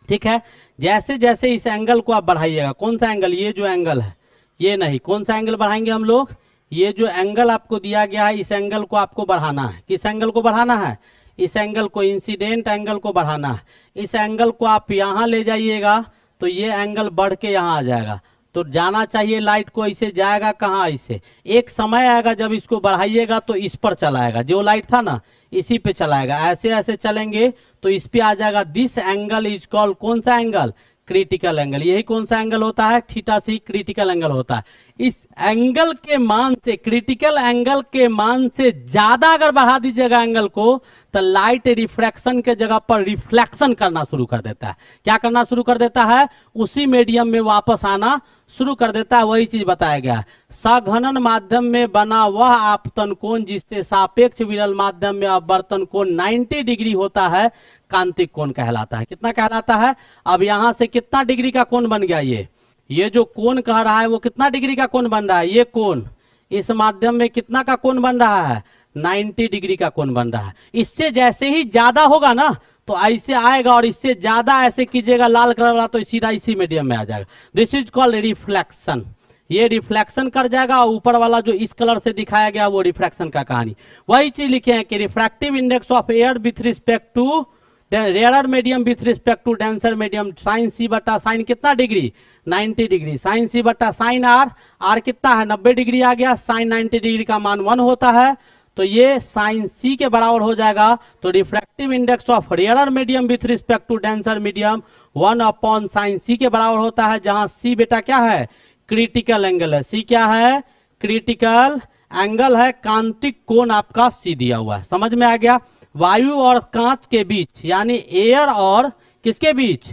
ठीक है जैसे जैसे इस एंगल को आप बढ़ाइएगा कौन सा एंगल ये जो एंगल है ये नहीं कौन सा एंगल बढ़ाएंगे हम लोग ये जो एंगल आपको दिया गया है इस एंगल को आपको बढ़ाना है किस एंगल को बढ़ाना है इस एंगल को इंसिडेंट एंगल को बढ़ाना है इस एंगल को आप यहाँ ले जाइएगा तो ये एंगल बढ़ के यहाँ आ जाएगा तो जाना चाहिए लाइट को ऐसे जाएगा कहाँ ऐसे एक समय आएगा जब इसको बढ़ाइएगा तो इस पर चलाएगा जो लाइट था ना इसी पे चलाएगा ऐसे ऐसे चलेंगे तो इस पे आ जाएगा दिस एंगल इज कॉल कौन सा एंगल क्रिटिकल एंगल यही कौन सा एंगल होता है थीटा सी क्रिटिकल एंगल होता है इस एंगल के मान से क्रिटिकल एंगल के मान से ज्यादा अगर बढ़ा दीजिएगा एंगल को तो लाइट रिफ्रैक्शन के जगह पर रिफ्लेक्शन करना शुरू कर देता है क्या करना शुरू कर देता है उसी मीडियम में वापस आना शुरू कर देता है वही चीज बताया गया सघनन माध्यम में बना वह आपतन कोण जिससे सापेक्ष विरल माध्यम में अवर्तन कोण 90 डिग्री होता है कांतिक कोण कहलाता है कितना कहलाता है अब यहां से कितना डिग्री का कोण बन गया ये ये जो कोण कह रहा है वो कितना डिग्री का कोण बन रहा है ये कोण इस माध्यम में कितना का कोण बन रहा है 90 डिग्री का कोण बन रहा है इससे जैसे ही ज्यादा होगा ना तो ऐसे आएगा और इससे ज्यादा ऐसे कीजिएगा लाल कलर वाला तो सीधा इसी मीडियम में आ जाएगा दिस इज कॉल्ड रिफ्लेक्शन ये रिफ्लेक्शन कर जाएगा और ऊपर वाला जो इस कलर से दिखाया गया वो रिफ्लेक्शन का कहानी वही चीज लिखे हैं कि refractive index of air with respect to rare medium with respect to denser medium sine C बटा साइन कितना डिग्री 90 डिग्री साइन सी बटा साइन आर आर कितना है 90 डिग्री आ गया साइन 90 डिग्री का मान वन होता है तो ये साइन सी के बराबर हो जाएगा तो refractive index of rare medium with respect to denser medium one upon sine C के बराबर होता है जहां सी बेटा क्या है क्रिटिकल एंगल है सी क्या है क्रिटिकल एंगल है कांतिक कोण आपका सी दिया हुआ है समझ में आ गया वायु और कांच के बीच यानी एयर और किसके बीच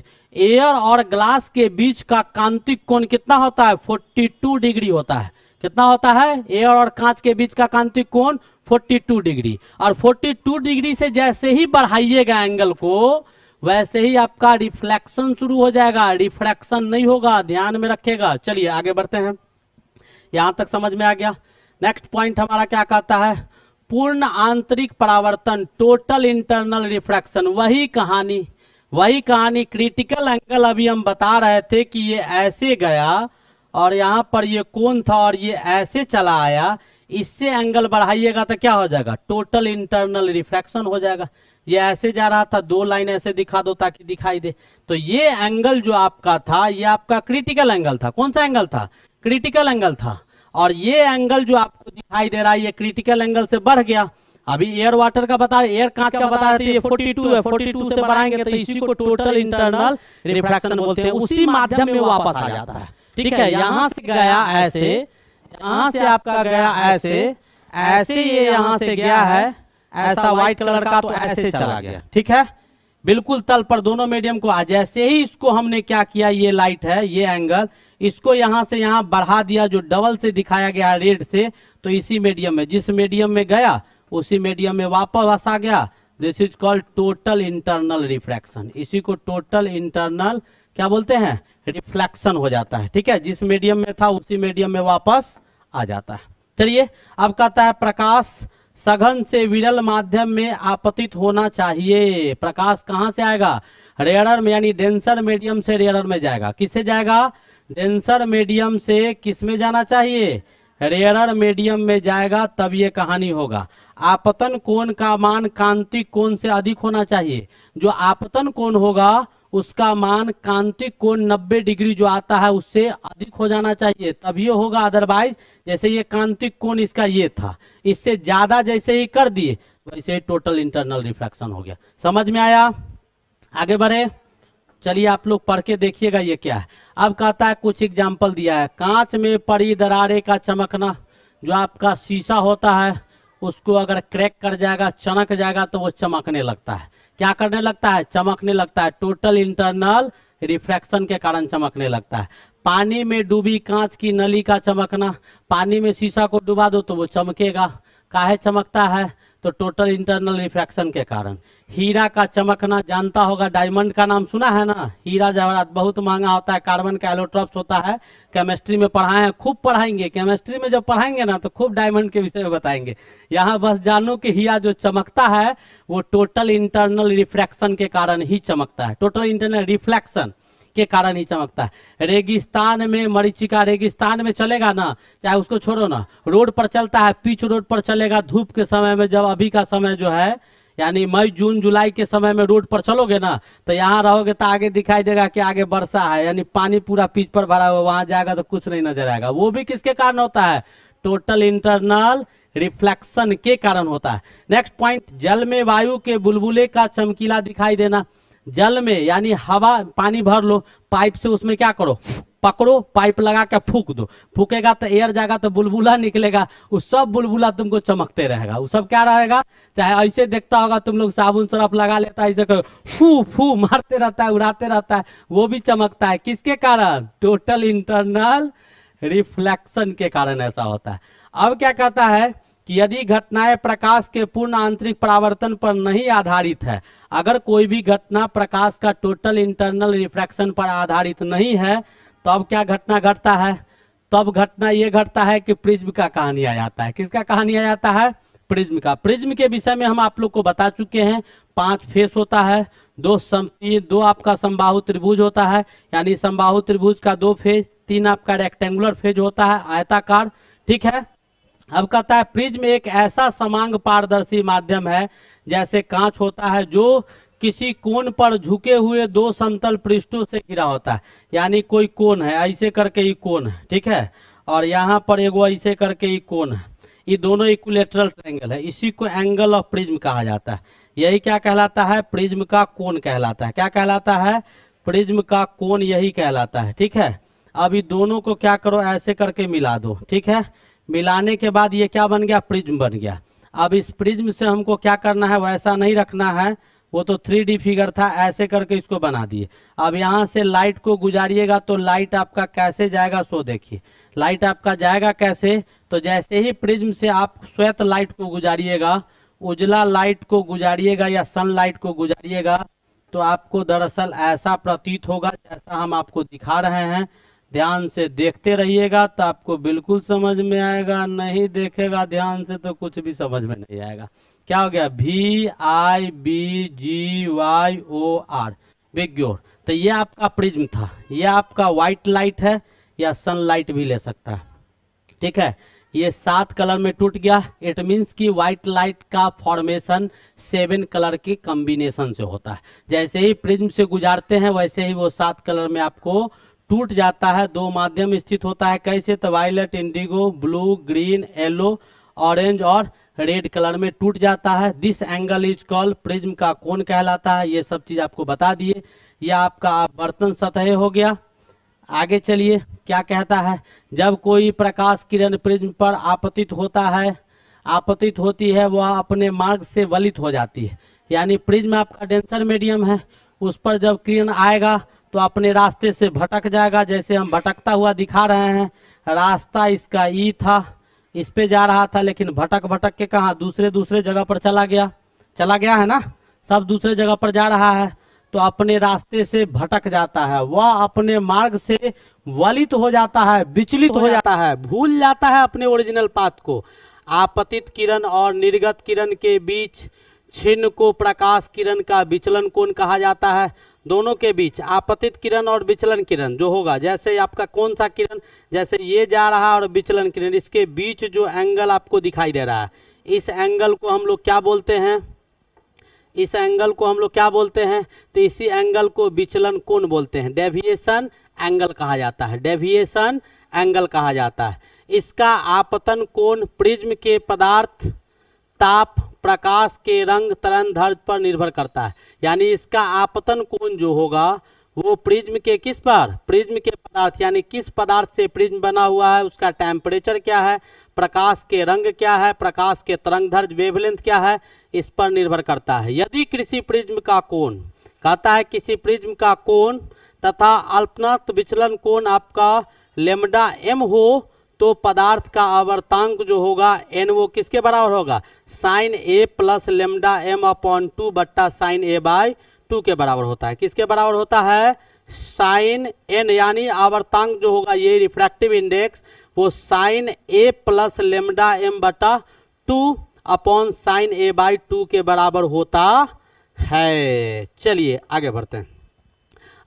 एयर और ग्लास के बीच का कांतिक कोण कितना होता है 42 डिग्री होता है कितना होता है एयर और कांच के बीच का कांतिक कोण 42 डिग्री और 42 डिग्री से जैसे ही बढ़ाइएगा एंगल को वैसे ही आपका रिफ्लेक्शन शुरू हो जाएगा रिफ्लेक्शन नहीं होगा ध्यान में रखेगा चलिए आगे बढ़ते हैं यहां तक समझ में आ गया नेक्स्ट पॉइंट हमारा क्या कहता है पूर्ण आंतरिक परावर्तन टोटल इंटरनल रिफ्रैक्शन वही कहानी वही कहानी क्रिटिकल एंगल अभी हम बता रहे थे कि ये ऐसे गया और यहाँ पर ये कौन था और ये ऐसे चला आया इससे एंगल बढ़ाइएगा तो क्या हो जाएगा टोटल इंटरनल रिफ्रैक्शन हो जाएगा ये ऐसे जा रहा था दो लाइन ऐसे दिखा दो ताकि दिखाई दे तो ये एंगल जो आपका था ये आपका क्रिटिकल एंगल था कौन सा एंगल था क्रिटिकल एंगल था और ये एंगल जो आपको दिखाई दे रहा है ये क्रिटिकल एंगल से बढ़ गया अभी एयर वाटर का बता एयर कांच का बता रहे थे ये 42 है 42 से बढ़ाएंगे तो इसी को टोटल इंटरनल रिफ्रैक्शन बोलते हैं उसी माध्यम में वापस आ जाता है ठीक है यहाँ से गया ऐसे यहाँ से आपका गया ऐसे ऐसे ये यहाँ से गया है ऐसा व्हाइट कलर का तो ऐसे चला गया ठीक है बिल्कुल तल पर दोनों मीडियम को आ जैसे ही इसको हमने क्या किया ये लाइट है ये एंगल इसको यहां से यहां बढ़ा दिया जो डबल से दिखाया गया रेड से तो इसी मीडियम में जिस मीडियम में गया उसी मीडियम में वापस आ गया this is called total internal reflection इसी को टोटल इंटरनल क्या बोलते हैं रिफ्लेक्शन हो जाता है ठीक है जिस मीडियम में था उसी मीडियम में वापस आ जाता है चलिए अब कहता है प्रकाश सघन से विरल माध्यम में आपतित होना चाहिए प्रकाश कहाँ से आएगा रेयर में यानी डेंसर मीडियम से रेयर में जाएगा किससे जाएगा डेंसर मीडियम से किस में जाना चाहिए रेयर मीडियम में जाएगा तब ये कहानी होगा आपतन कोण का मान कांतिक कोण से अधिक होना चाहिए जो आपतन कोण होगा उसका मान कांतिक कोण 90 डिग्री जो आता है उससे अधिक हो जाना चाहिए तब ये होगा अदरवाइज जैसे ये कांतिक कोण इसका ये था इससे ज्यादा जैसे ही कर दिए वैसे ही टोटल इंटरनल रिफ्लेक्शन हो गया समझ में आया आगे बढ़े चलिए आप लोग पढ़ के देखिएगा ये क्या है अब कहता है कुछ एग्जाम्पल दिया है कांच में पड़ी दरारे का चमकना जो आपका शीशा होता है उसको अगर क्रैक कर जाएगा चमक जाएगा तो वो चमकने लगता है क्या करने लगता है चमकने लगता है टोटल इंटरनल रिफ्लेक्शन के कारण चमकने लगता है पानी में डूबी कांच की नली का चमकना पानी में शीशा को डुबा दो तो वो चमकेगा काहे चमकता है तो टोटल इंटरनल रिफ्रैक्शन के कारण हीरा का चमकना जानता होगा डायमंड का नाम सुना है ना हीरा जवाहरात बहुत महंगा होता है कार्बन का एलोट्रॉप्स होता है केमिस्ट्री में पढ़ाए हैं खूब पढ़ाएंगे केमिस्ट्री में जब पढ़ाएंगे ना तो खूब डायमंड के विषय में बताएंगे यहाँ बस जानो कि हीरा जो चमकता है वो टोटल इंटरनल रिफ्रैक्शन के कारण ही चमकता है टोटल इंटरनल रिफ्लैक्शन के कारण ही चमकता है रेगिस्तान में मरीचिका रेगिस्तान में चलेगा ना चाहे उसको छोड़ो ना रोड पर चलता है पिच रोड पर चलेगा धूप के समय में जब अभी का समय जो है यानी मई जून जुलाई के समय में रोड पर चलोगे ना तो यहाँ रहोगे तो आगे दिखाई देगा कि आगे वर्षा है यानी पानी पूरा पीच पर भरा हुआ वहां जाएगा तो कुछ नहीं नजर आएगा वो भी किसके कारण होता है टोटल इंटरनल रिफ्लेक्शन के कारण होता है नेक्स्ट पॉइंट जल में वायु के बुलबुले का चमकीला दिखाई देना जल में यानी हवा पानी भर लो पाइप से उसमें क्या करो पकड़ो पाइप लगा के फूक दो फूकेगा तो एयर जाएगा तो बुलबुला निकलेगा वो सब बुलबुला तुमको चमकते रहेगा वो सब क्या रहेगा चाहे ऐसे देखता होगा तुम लोग साबुन सरफ लगा लेता है ऐसे करो फू फू मारते रहता है उड़ाते रहता है वो भी चमकता है किसके कारण टोटल इंटरनल रिफ्लेक्शन के कारण ऐसा होता है अब क्या कहता है कि यदि घटनाएं प्रकाश के पूर्ण आंतरिक परावर्तन पर नहीं आधारित है अगर कोई भी घटना प्रकाश का टोटल इंटरनल रिफ्रैक्शन पर आधारित नहीं है तो अब क्या घटना घटता है तो घटना यह घटता है कि प्रिज्म का कहानी आ जाता है किसका कहानी आ जाता है प्रिज्म का प्रिज्म के विषय में हम आप लोग को बता चुके हैं पांच फेस होता है दो सम दो आपका समबाहु त्रिभुज होता है यानी समबाहु त्रिभुज का दो फेज तीन आपका रेक्टेंगुलर फेज होता है आयताकार ठीक है अब कहता है प्रिज्म एक ऐसा समांग पारदर्शी माध्यम है जैसे कांच होता है जो किसी कोण पर झुके हुए दो समतल पृष्ठों से घिरा होता है यानी कोई कोण है ऐसे करके ये कोण है ठीक है और यहाँ पर एगो ऐसे करके ये कोण है ये दोनों इक्वलेटरल ट्रैंगल है इसी को एंगल ऑफ प्रिज्म कहा जाता है यही क्या कहलाता है प्रिज्म का कोण कहलाता है क्या कहलाता है प्रिज्म का कोण यही कहलाता है ठीक है अब ये दोनों को क्या करो ऐसे करके मिला दो ठीक है मिलाने के बाद ये क्या बन गया प्रिज्म बन गया अब इस प्रिज्म से हमको क्या करना है वैसा नहीं रखना है वो तो थ्री डी फिगर था ऐसे करके इसको बना दिए अब यहाँ से लाइट को गुजारिएगा तो लाइट आपका कैसे जाएगा सो देखिए लाइट आपका जाएगा कैसे तो जैसे ही प्रिज्म से आप श्वेत लाइट को गुजारिएगा उजला लाइट को गुजारिएगा या सन लाइट को गुजारिएगा तो आपको दरअसल ऐसा प्रतीत होगा जैसा हम आपको दिखा रहे हैं ध्यान से देखते रहिएगा तो आपको बिल्कुल समझ में आएगा नहीं देखेगा ध्यान से तो कुछ भी समझ में नहीं आएगा क्या हो गया V I B G Y O R VIBGYOR तो ये आपका प्रिज्म था ये आपका व्हाइट लाइट है या सनलाइट भी ले सकता है ठीक है ये सात कलर में टूट गया इट मीन्स कि व्हाइट लाइट का फॉर्मेशन सेवन कलर के कॉम्बिनेशन से होता है जैसे ही प्रिज्म से गुजारते हैं वैसे ही वो सात कलर में आपको टूट जाता है दो माध्यम स्थित होता है कैसे तो violet indigo blue green yellow orange और रेड कलर में टूट जाता है this angle is call prism का कौन कहलाता है ये सब चीज आपको बता दिए यह आपका बर्तन सतह हो गया आगे चलिए क्या कहता है जब कोई प्रकाश किरण प्रिज्म पर आपतित होता है आपतित होती है वह अपने मार्ग से वलित हो जाती है यानी प्रिज्म आपका डेंसर मीडियम है उस पर जब किरण आएगा तो अपने रास्ते से भटक जाएगा जैसे हम भटकता हुआ दिखा रहे हैं रास्ता इसका ई था इस पे जा रहा था लेकिन भटक भटक के कहा दूसरे दूसरे जगह पर चला गया चला गया है ना सब दूसरे जगह पर जा रहा है तो अपने रास्ते से भटक जाता है वह अपने मार्ग से वलित हो जाता है विचलित तो हो जाता है भूल जाता है अपने ओरिजिनल पाथ को आपतित किरण और निर्गत किरण के बीच छिन्न को प्रकाश किरण का विचलन कौन कहा जाता है दोनों के बीच आपतित किरण और विचलन किरण जो होगा जैसे आपका कौन सा किरण जैसे ये जा रहा और विचलन किरण इसके बीच जो एंगल आपको दिखाई दे रहा है इस एंगल को हम लोग क्या बोलते हैं इस एंगल को हम लोग क्या बोलते हैं तो इसी एंगल को विचलन कौन बोलते हैं डेविएशन एंगल कहा जाता है डेविएशन एंगल कहा जाता है इसका आपतन कोण प्रिज्म के पदार्थ ताप प्रकाश के रंग तरंग धर्ज पर निर्भर करता है यानी इसका आपतन कोण जो होगा वो प्रिज्म के किस पर प्रिज्म के पदार्थ यानी किस पदार्थ से प्रिज्म बना हुआ है उसका टेम्परेचर क्या है प्रकाश के रंग क्या है प्रकाश के तरंग धर्ज वेवलेंथ क्या है इस पर निर्भर करता है यदि कृषि प्रिज्म का कोण कहता है किसी प्रिज्म का कोण तथा अल्पनात्म विचलन कोण आपका लेमडा एम हो तो पदार्थ का आवर्तांक जो होगा एन वो किसके बराबर होगा sine A plus lambda M upon two बट्टा साइन ए बाय टू के बराबर होता है किसके बराबर होता है साइन एन यानी आवर्तांक जो होगा ये रिफ्रैक्टिव इंडेक्स वो sine A plus lambda M बटा two upon sine A by two के बराबर होता है चलिए आगे बढ़ते हैं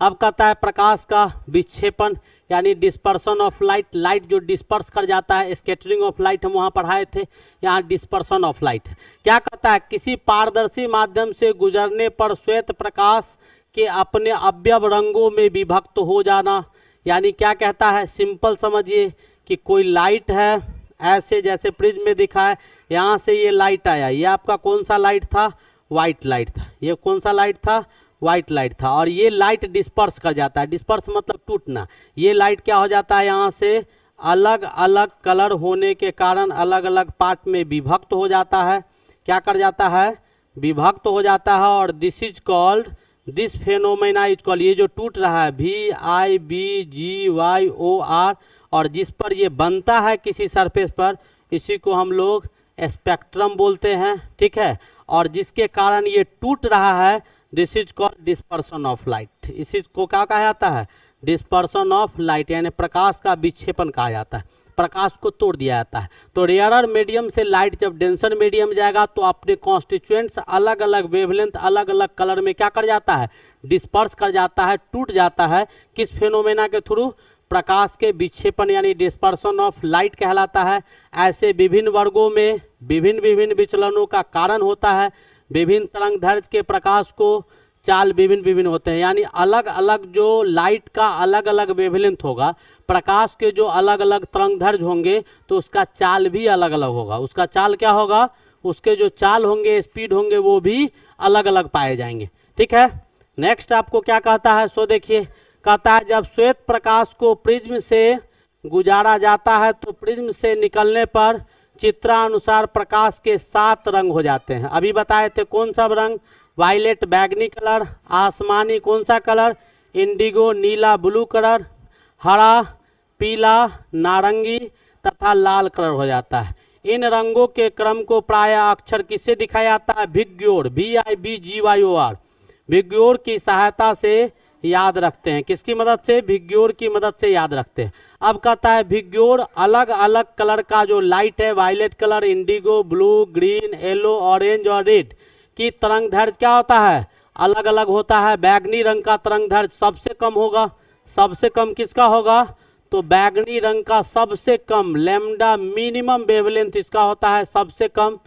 अब कहता है प्रकाश का विक्षेपण यानी डिस्पर्सन ऑफ लाइट लाइट जो डिस्पर्स कर जाता है स्केटरिंग ऑफ लाइट हम वहाँ पढ़ाए थे यहाँ डिस्पर्सन ऑफ लाइट क्या कहता है किसी पारदर्शी माध्यम से गुजरने पर श्वेत प्रकाश के अपने अवयव रंगों में विभक्त हो जाना यानी क्या कहता है सिंपल समझिए कि कोई लाइट है ऐसे जैसे फ्रिज में दिखा है यहाँ से ये लाइट आया ये आपका कौन सा लाइट था वाइट लाइट था ये कौन सा लाइट था व्हाइट लाइट था और ये लाइट डिस्पर्स कर जाता है डिस्पर्स मतलब टूटना ये लाइट क्या हो जाता है यहाँ से अलग अलग कलर होने के कारण अलग अलग पार्ट में विभक्त हो जाता है क्या कर जाता है विभक्त हो जाता है और this is called this phenomena is called ये जो टूट रहा है V I B G Y O R और जिस पर ये बनता है किसी सरफेस पर इसी को हम लोग स्पेक्ट्रम बोलते हैं ठीक है और जिसके कारण ये टूट रहा है this is called dispersion of light इसी को क्या कहा जाता है डिस्पर्सन ऑफ लाइट यानी प्रकाश का विक्षेपण कहा जाता है प्रकाश को तोड़ दिया जाता है तो रेयरर मीडियम से लाइट जब डेंसर मीडियम जाएगा तो अपने कॉन्स्टिट्यूएंट्स अलग अलग वेवलेंथ अलग अलग कलर में क्या कर जाता है डिस्पर्स कर जाता है टूट जाता है किस फेनोमेना के थ्रू प्रकाश के विक्षेपण यानी डिस्पर्सन ऑफ लाइट कहलाता है ऐसे विभिन्न वर्गों में विभिन्न विभिन्न विचलनों का कारण होता है विभिन्न तरंग धर्ज के प्रकाश को चाल विभिन्न विभिन्न होते हैं यानी अलग अलग जो लाइट का अलग अलग वेवलेंथ होगा प्रकाश के जो अलग अलग तरंग धर्ज होंगे तो उसका चाल भी अलग अलग होगा उसका चाल क्या होगा उसके जो चाल होंगे स्पीड होंगे वो भी अलग अलग पाए जाएंगे ठीक है नेक्स्ट आपको क्या कहता है सो देखिए कहता है जब श्वेत प्रकाश को प्रिज्म से गुजारा जाता है तो प्रिज्म से निकलने पर चित्रानुसार प्रकाश के सात रंग हो जाते हैं अभी बताए थे कौन सा रंग वायलेट बैगनी कलर आसमानी कौन सा कलर इंडिगो नीला ब्लू कलर हरा पीला नारंगी तथा लाल कलर हो जाता है इन रंगों के क्रम को प्राय अक्षर किससे दिखाया जाता है figure V I B G Y O R figure की सहायता से याद रखते हैं किसकी मदद से भिग्योर की मदद से याद रखते हैं अब कहता है भिग्योर अलग अलग कलर का जो लाइट है violet colour indigo blue green yellow orange और रेड की तरंग धर्ज क्या होता है अलग अलग होता है बैगनी रंग का तरंग धर्ज सबसे कम होगा सबसे कम किसका होगा तो बैगनी रंग का सबसे कम लेमडा मिनिमम वेवलेंथ इसका होता है सबसे कम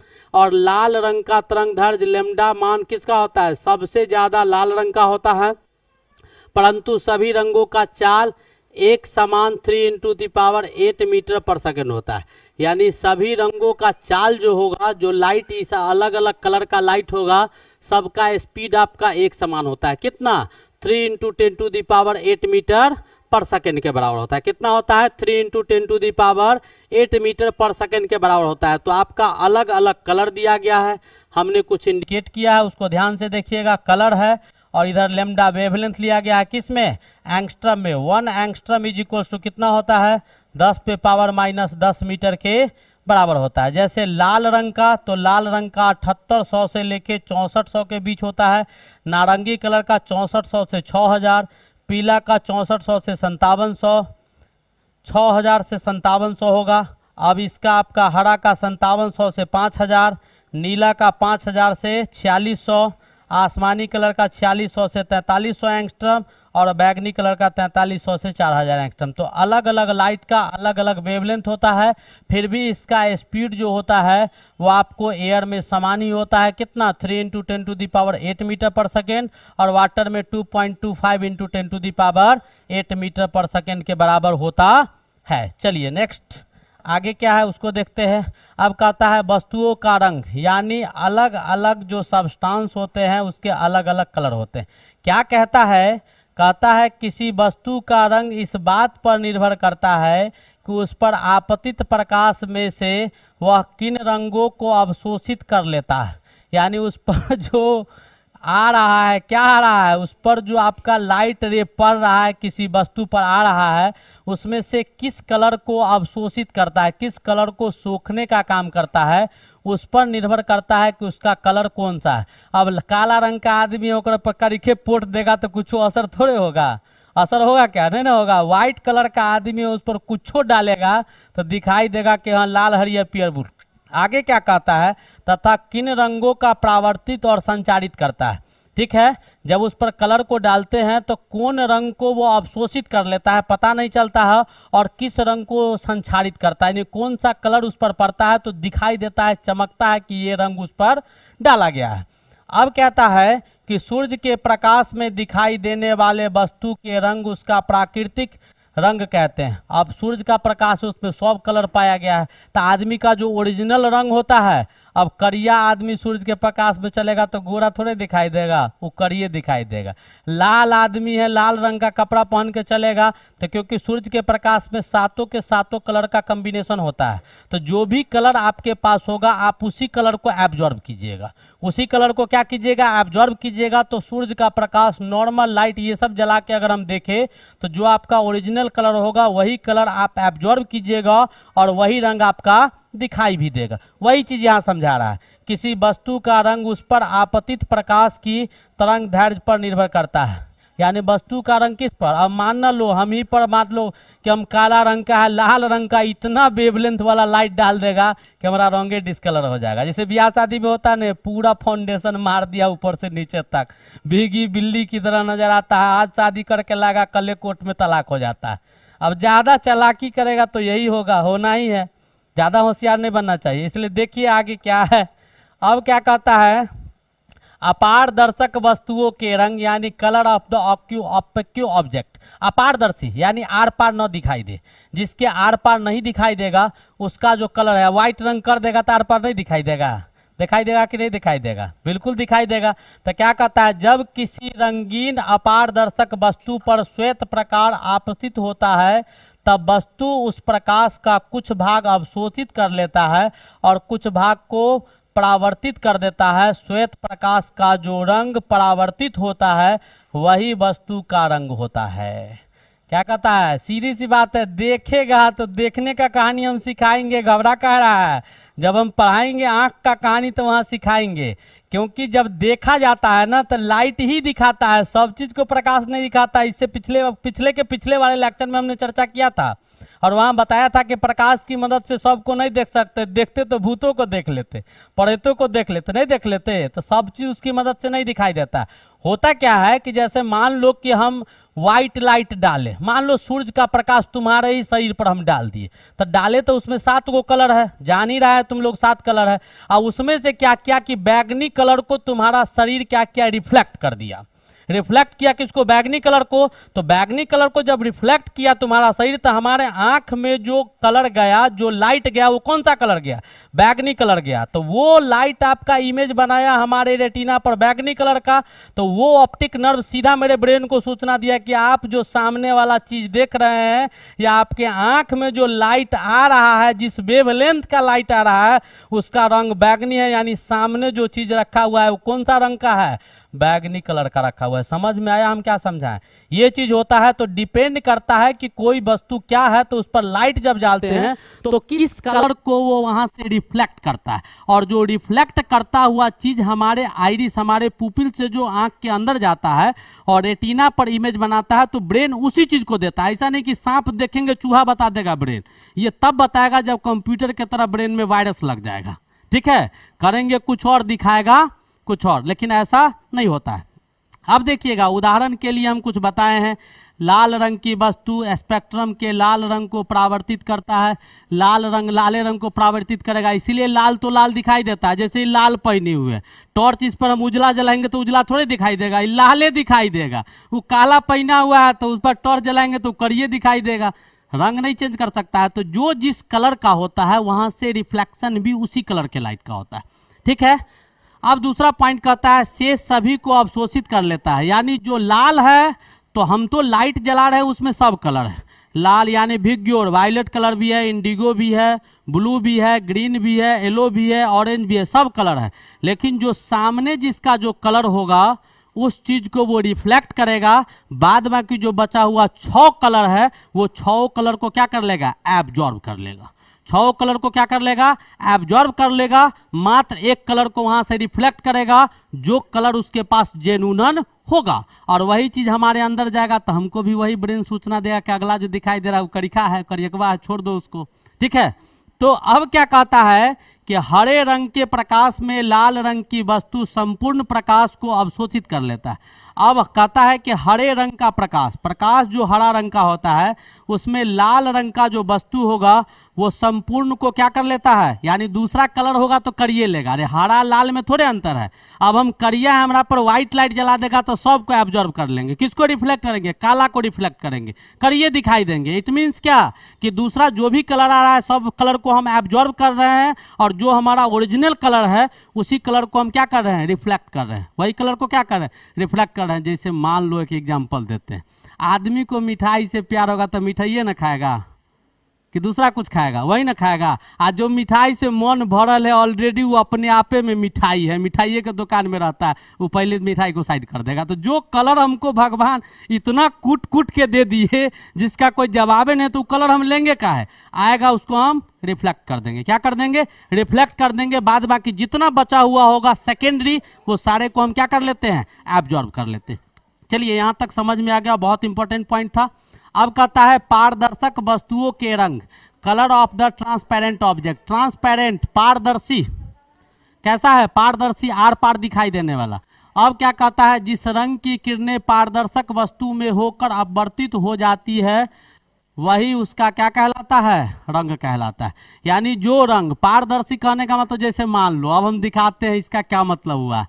और लाल रंग का तरंग धर्ज लेमडा मान किसका होता है सबसे ज़्यादा लाल रंग का होता है परंतु सभी रंगों का चाल एक समान three into power eight metre पर सेकेंड होता है यानी सभी रंगों का चाल जो होगा जो लाइट इस अलग अलग कलर का लाइट होगा सबका स्पीड आपका एक समान होता है कितना three into ten to power eight metre पर सेकेंड के बराबर होता है कितना होता है three into ten to power eight metre पर सेकेंड के बराबर होता है तो आपका अलग अलग कलर दिया गया है हमने कुछ इंडिकेट किया है उसको ध्यान से देखिएगा कलर है और इधर लेमडा वेवलेंथ लिया गया है किस में एंगस्ट्रम में one angstrom is equals to कितना होता है दस पे पावर माइनस दस मीटर के बराबर होता है जैसे लाल रंग का तो लाल रंग का अठहत्तर सौ से लेके चौंसठ सौ के बीच होता है नारंगी कलर का चौंसठ सौ से छः हज़ार पीला का चौंसठ सौ से संतावन सौ छः हज़ार से संतावन सौ होगा अब इसका आपका हरा का संतावन सौ से पाँच हज़ार नीला का पाँच हज़ार से छियालीस सौ आसमानी कलर का छियालीस सौ से तैंतालीस सौ एंगस्ट्रम और बैगनी कलर का तैंतालीस सौ से चार हज़ार एंगस्ट्रम तो अलग अलग लाइट का अलग अलग वेवलेंथ होता है फिर भी इसका स्पीड जो होता है वो आपको एयर में समान ही होता है कितना three into ten to power eight metre पर सेकेंड और वाटर में two point two five into ten to power eight metre पर सेकेंड के बराबर होता है चलिए नेक्स्ट आगे क्या है उसको देखते हैं अब कहता है वस्तुओं का रंग यानी अलग अलग जो सब्सटांस होते हैं उसके अलग अलग कलर होते हैं क्या कहता है कहता है किसी वस्तु का रंग इस बात पर निर्भर करता है कि उस पर आपतित प्रकाश में से वह किन रंगों को अवशोषित कर लेता है यानी उस पर जो आ रहा है क्या आ रहा है उस पर जो आपका लाइट रे पड़ रहा है किसी वस्तु पर आ रहा है उसमें से किस कलर को अवशोषित करता है किस कलर को सोखने का काम करता है उस पर निर्भर करता है कि उसका कलर कौन सा है अब काला रंग का आदमी होकर पक्का पोट देगा तो कुछ असर थोड़े होगा असर होगा क्या नहीं ना होगा व्हाइट कलर का आदमी उस पर कुछ डालेगा तो दिखाई देगा कि हाँ लाल हरियर पियर बुल आगे क्या कहता है तथा किन रंगों का प्रावर्तित और संचारित करता है ठीक है जब उस पर कलर को डालते हैं तो कौन रंग को वो अवशोषित कर लेता है पता नहीं चलता है और किस रंग को संचारित करता है यानी कौन सा कलर उस पर पड़ता है तो दिखाई देता है चमकता है कि ये रंग उस पर डाला गया है अब कहता है कि सूर्य के प्रकाश में दिखाई देने वाले वस्तु के रंग उसका प्राकृतिक रंग कहते हैं अब सूर्य का प्रकाश उसमें सब कलर पाया गया है तो आदमी का जो ओरिजिनल रंग होता है अब करिया आदमी सूरज के प्रकाश में चलेगा तो गोरा थोड़े दिखाई देगा वो करिए दिखाई देगा लाल आदमी है लाल रंग का कपड़ा पहन के चलेगा तो क्योंकि सूरज के प्रकाश में सातों के सातों कलर का कम्बिनेशन होता है तो जो भी कलर आपके पास होगा आप उसी कलर को एब्जॉर्ब कीजिएगा उसी कलर को क्या कीजिएगा एब्जॉर्ब कीजिएगा तो सूरज का प्रकाश नॉर्मल लाइट ये सब जला के अगर हम देखें तो जो आपका ओरिजिनल कलर होगा वही कलर आप एब्जॉर्ब कीजिएगा और वही रंग आपका दिखाई भी देगा वही चीज़ यहाँ समझा रहा है किसी वस्तु का रंग उस पर आपतित प्रकाश की तरंग धैर्य पर निर्भर करता है यानी वस्तु का रंग किस पर अब मान ना लो हम ही पर मान लो कि हम काला रंग का है लाल रंग का इतना वेवलेंथ वाला लाइट डाल देगा कि हमारा रंगे डिस्कलर हो जाएगा जैसे ब्याह शादी में होता है पूरा फाउंडेशन मार दिया ऊपर से नीचे तक भीगी बिल्ली की तरह नजर आता है आज शादी करके लागा कले कोर्ट में तलाक हो जाता है अब ज़्यादा चलाकी करेगा तो यही होगा होना ही है ज़्यादा होशियार नहीं बनना चाहिए इसलिए देखिए आगे क्या है अब क्या कहता है अपारदर्शक वस्तुओं के रंग यानी colour of the opaque object अपारदर्शी यानी आर पार न दिखाई दे जिसके आर पार नहीं दिखाई देगा उसका जो कलर है व्हाइट रंग कर देगा तो आर पार नहीं दिखाई देगा दिखाई देगा कि नहीं दिखाई देगा बिल्कुल दिखाई देगा तो क्या कहता है जब किसी रंगीन अपारदर्शक वस्तु पर श्वेत प्रकार आपस्थित होता है तब वस्तु उस प्रकाश का कुछ भाग अवशोषित कर लेता है और कुछ भाग को परावर्तित कर देता है श्वेत प्रकाश का जो रंग परावर्तित होता है वही वस्तु का रंग होता है क्या कहता है सीधी सी बात है देखेगा तो देखने का कहानी हम सिखाएंगे घबरा कह रहा है जब हम पढ़ाएंगे आँख का कहानी तो वहाँ सिखाएंगे क्योंकि जब देखा जाता है ना तो लाइट ही दिखाता है सब चीज़ को प्रकाश नहीं दिखाता इससे पिछले पिछले के पिछले वाले लेक्चर में हमने चर्चा किया था और वहाँ बताया था कि प्रकाश की मदद से सबको नहीं देख सकते देखते तो भूतों को देख लेते परेतों को देख लेते नहीं देख लेते तो सब चीज़ उसकी मदद से नहीं दिखाई देता होता क्या है कि जैसे मान लो कि हम व्हाइट लाइट डाले मान लो सूर्य का प्रकाश तुम्हारे ही शरीर पर हम डाल दिए तो डाले तो उसमें सात गो कलर है जान ही रहा है तुम लोग सात कलर है और उसमें से क्या क्या कि बैगनी कलर को तुम्हारा शरीर क्या क्या रिफ्लेक्ट कर दिया रिफ्लेक्ट किया किसको बैगनी कलर को तो बैगनी कलर को जब रिफ्लेक्ट किया तुम्हारा शरीर तो हमारे आंख में जो कलर गया जो लाइट गया वो कौन सा कलर गया बैगनी कलर गया तो वो लाइट आपका इमेज बनाया हमारे रेटिना पर बैगनी कलर का तो वो ऑप्टिक नर्व सीधा मेरे ब्रेन को सूचना दिया कि आप जो सामने वाला चीज देख रहे हैं या आपके आंख में जो लाइट आ रहा है जिस वेवलेंथ का लाइट आ रहा है उसका रंग बैगनी है यानी सामने जो चीज रखा हुआ है वो कौन सा रंग का है बैगनी कलर का रखा हुआ है समझ में आया हम क्या समझाएं ये चीज होता है तो डिपेंड करता है कि कोई वस्तु क्या है तो उस पर लाइट जब डालते हैं तो, तो किस कलर को वो वहां से रिफ्लेक्ट करता है और जो रिफ्लेक्ट करता हुआ चीज हमारे आइरिस हमारे पुपिल से जो आंख के अंदर जाता है और रेटिना पर इमेज बनाता है तो ब्रेन उसी चीज को देता है ऐसा नहीं कि सांप देखेंगे चूहा बता देगा ब्रेन ये तब बताएगा जब कंप्यूटर की तरह ब्रेन में वायरस लग जाएगा ठीक है करेंगे कुछ और दिखाएगा कुछ और लेकिन ऐसा नहीं होता है अब देखिएगा उदाहरण के लिए हम कुछ बताए हैं लाल रंग की वस्तु स्पेक्ट्रम के लाल रंग को प्रावर्तित करता है लाल रंग लाले रंग को प्रावर्तित करेगा इसीलिए लाल तो लाल दिखाई देता है जैसे लाल पहने हुए टॉर्च इस पर हम उजला जलाएंगे तो उजला थोड़े दिखाई देगा लाले दिखाई देगा वो काला पहना हुआ है तो उस पर टॉर्च जलाएंगे तो करिए दिखाई देगा रंग नहीं चेंज कर सकता है तो जो जिस कलर का होता है वहां से रिफ्लेक्शन भी उसी कलर के लाइट का होता है ठीक है अब दूसरा पॉइंट कहता है शेष सभी को अवशोषित कर लेता है यानी जो लाल है तो हम तो लाइट जला रहे हैं उसमें सब कलर है लाल यानी भिग्योर वायलेट कलर भी है इंडिगो भी है ब्लू भी है ग्रीन भी है येलो भी है ऑरेंज भी है सब कलर है लेकिन जो सामने जिसका जो कलर होगा उस चीज को वो रिफ्लेक्ट करेगा बाद बाकी जो बचा हुआ छ कलर है वो छ कलर को क्या कर लेगा एब्जॉर्ब कर लेगा छो कलर को क्या कर लेगा एब्जॉर्व कर लेगा मात्र एक कलर को वहां से रिफ्लेक्ट करेगा जो कलर उसके पास जेनून होगा और वही चीज हमारे अंदर जाएगा तो हमको भी वही ब्रेन सूचना देगा कि अगला जो दिखाई दे रहा है वो करिखा है करियकवा है छोड़ दो उसको ठीक है तो अब क्या कहता है कि हरे रंग के प्रकाश में लाल रंग की वस्तु संपूर्ण प्रकाश को अवशोषित कर लेता है अब कहता है कि हरे रंग का प्रकाश प्रकाश जो हरा रंग का होता है उसमें लाल रंग का जो वस्तु होगा वो संपूर्ण को क्या कर लेता है यानी दूसरा कलर होगा तो करिए लेगा अरे हरा लाल में थोड़े अंतर है अब हम करिया है हमारा पर व्हाइट लाइट जला देगा तो सब को एब्जॉर्व कर लेंगे किसको रिफ्लेक्ट करेंगे काला को रिफ्लेक्ट करेंगे करिए दिखाई देंगे इट मीन्स क्या कि दूसरा जो भी कलर आ रहा है सब कलर को हम एब्जॉर्व कर रहे हैं और जो हमारा ओरिजिनल कलर है उसी कलर को हम क्या कर रहे हैं रिफ्लेक्ट कर रहे हैं वही कलर को क्या कर रहे हैं रिफ्लेक्ट कर रहे हैं जैसे मान लो एक एग्जाम्पल देते हैं आदमी को मिठाई से प्यार होगा तो मिठाइए ना खाएगा कि दूसरा कुछ खाएगा वही ना खाएगा आ जो मिठाई से मन भरल है ऑलरेडी वो अपने आपे में मिठाई है मिठाइए के दुकान में रहता है वो पहले मिठाई को साइड कर देगा तो जो कलर हमको भगवान इतना कूट कूट के दे दिए जिसका कोई जवाब नहीं तो वो कलर हम लेंगे का है आएगा उसको हम रिफ्लेक्ट कर देंगे क्या कर देंगे रिफ्लेक्ट कर देंगे बाद बाकी जितना बचा हुआ होगा सेकेंडरी वो सारे को हम क्या कर लेते हैं एब्जॉर्व कर लेते हैं चलिए यहाँ तक समझ में आ गया बहुत इंपॉर्टेंट पॉइंट था अब कहता है पारदर्शक वस्तुओं के रंग colour of the transparent object transparent पारदर्शी कैसा है पारदर्शी आर पार दिखाई देने वाला अब क्या कहता है जिस रंग की किरणें पारदर्शक वस्तु में होकर अपवर्तित हो जाती है वही उसका क्या कहलाता है रंग कहलाता है यानी जो रंग पारदर्शी कहने का मतलब जैसे मान लो अब हम दिखाते हैं इसका क्या मतलब हुआ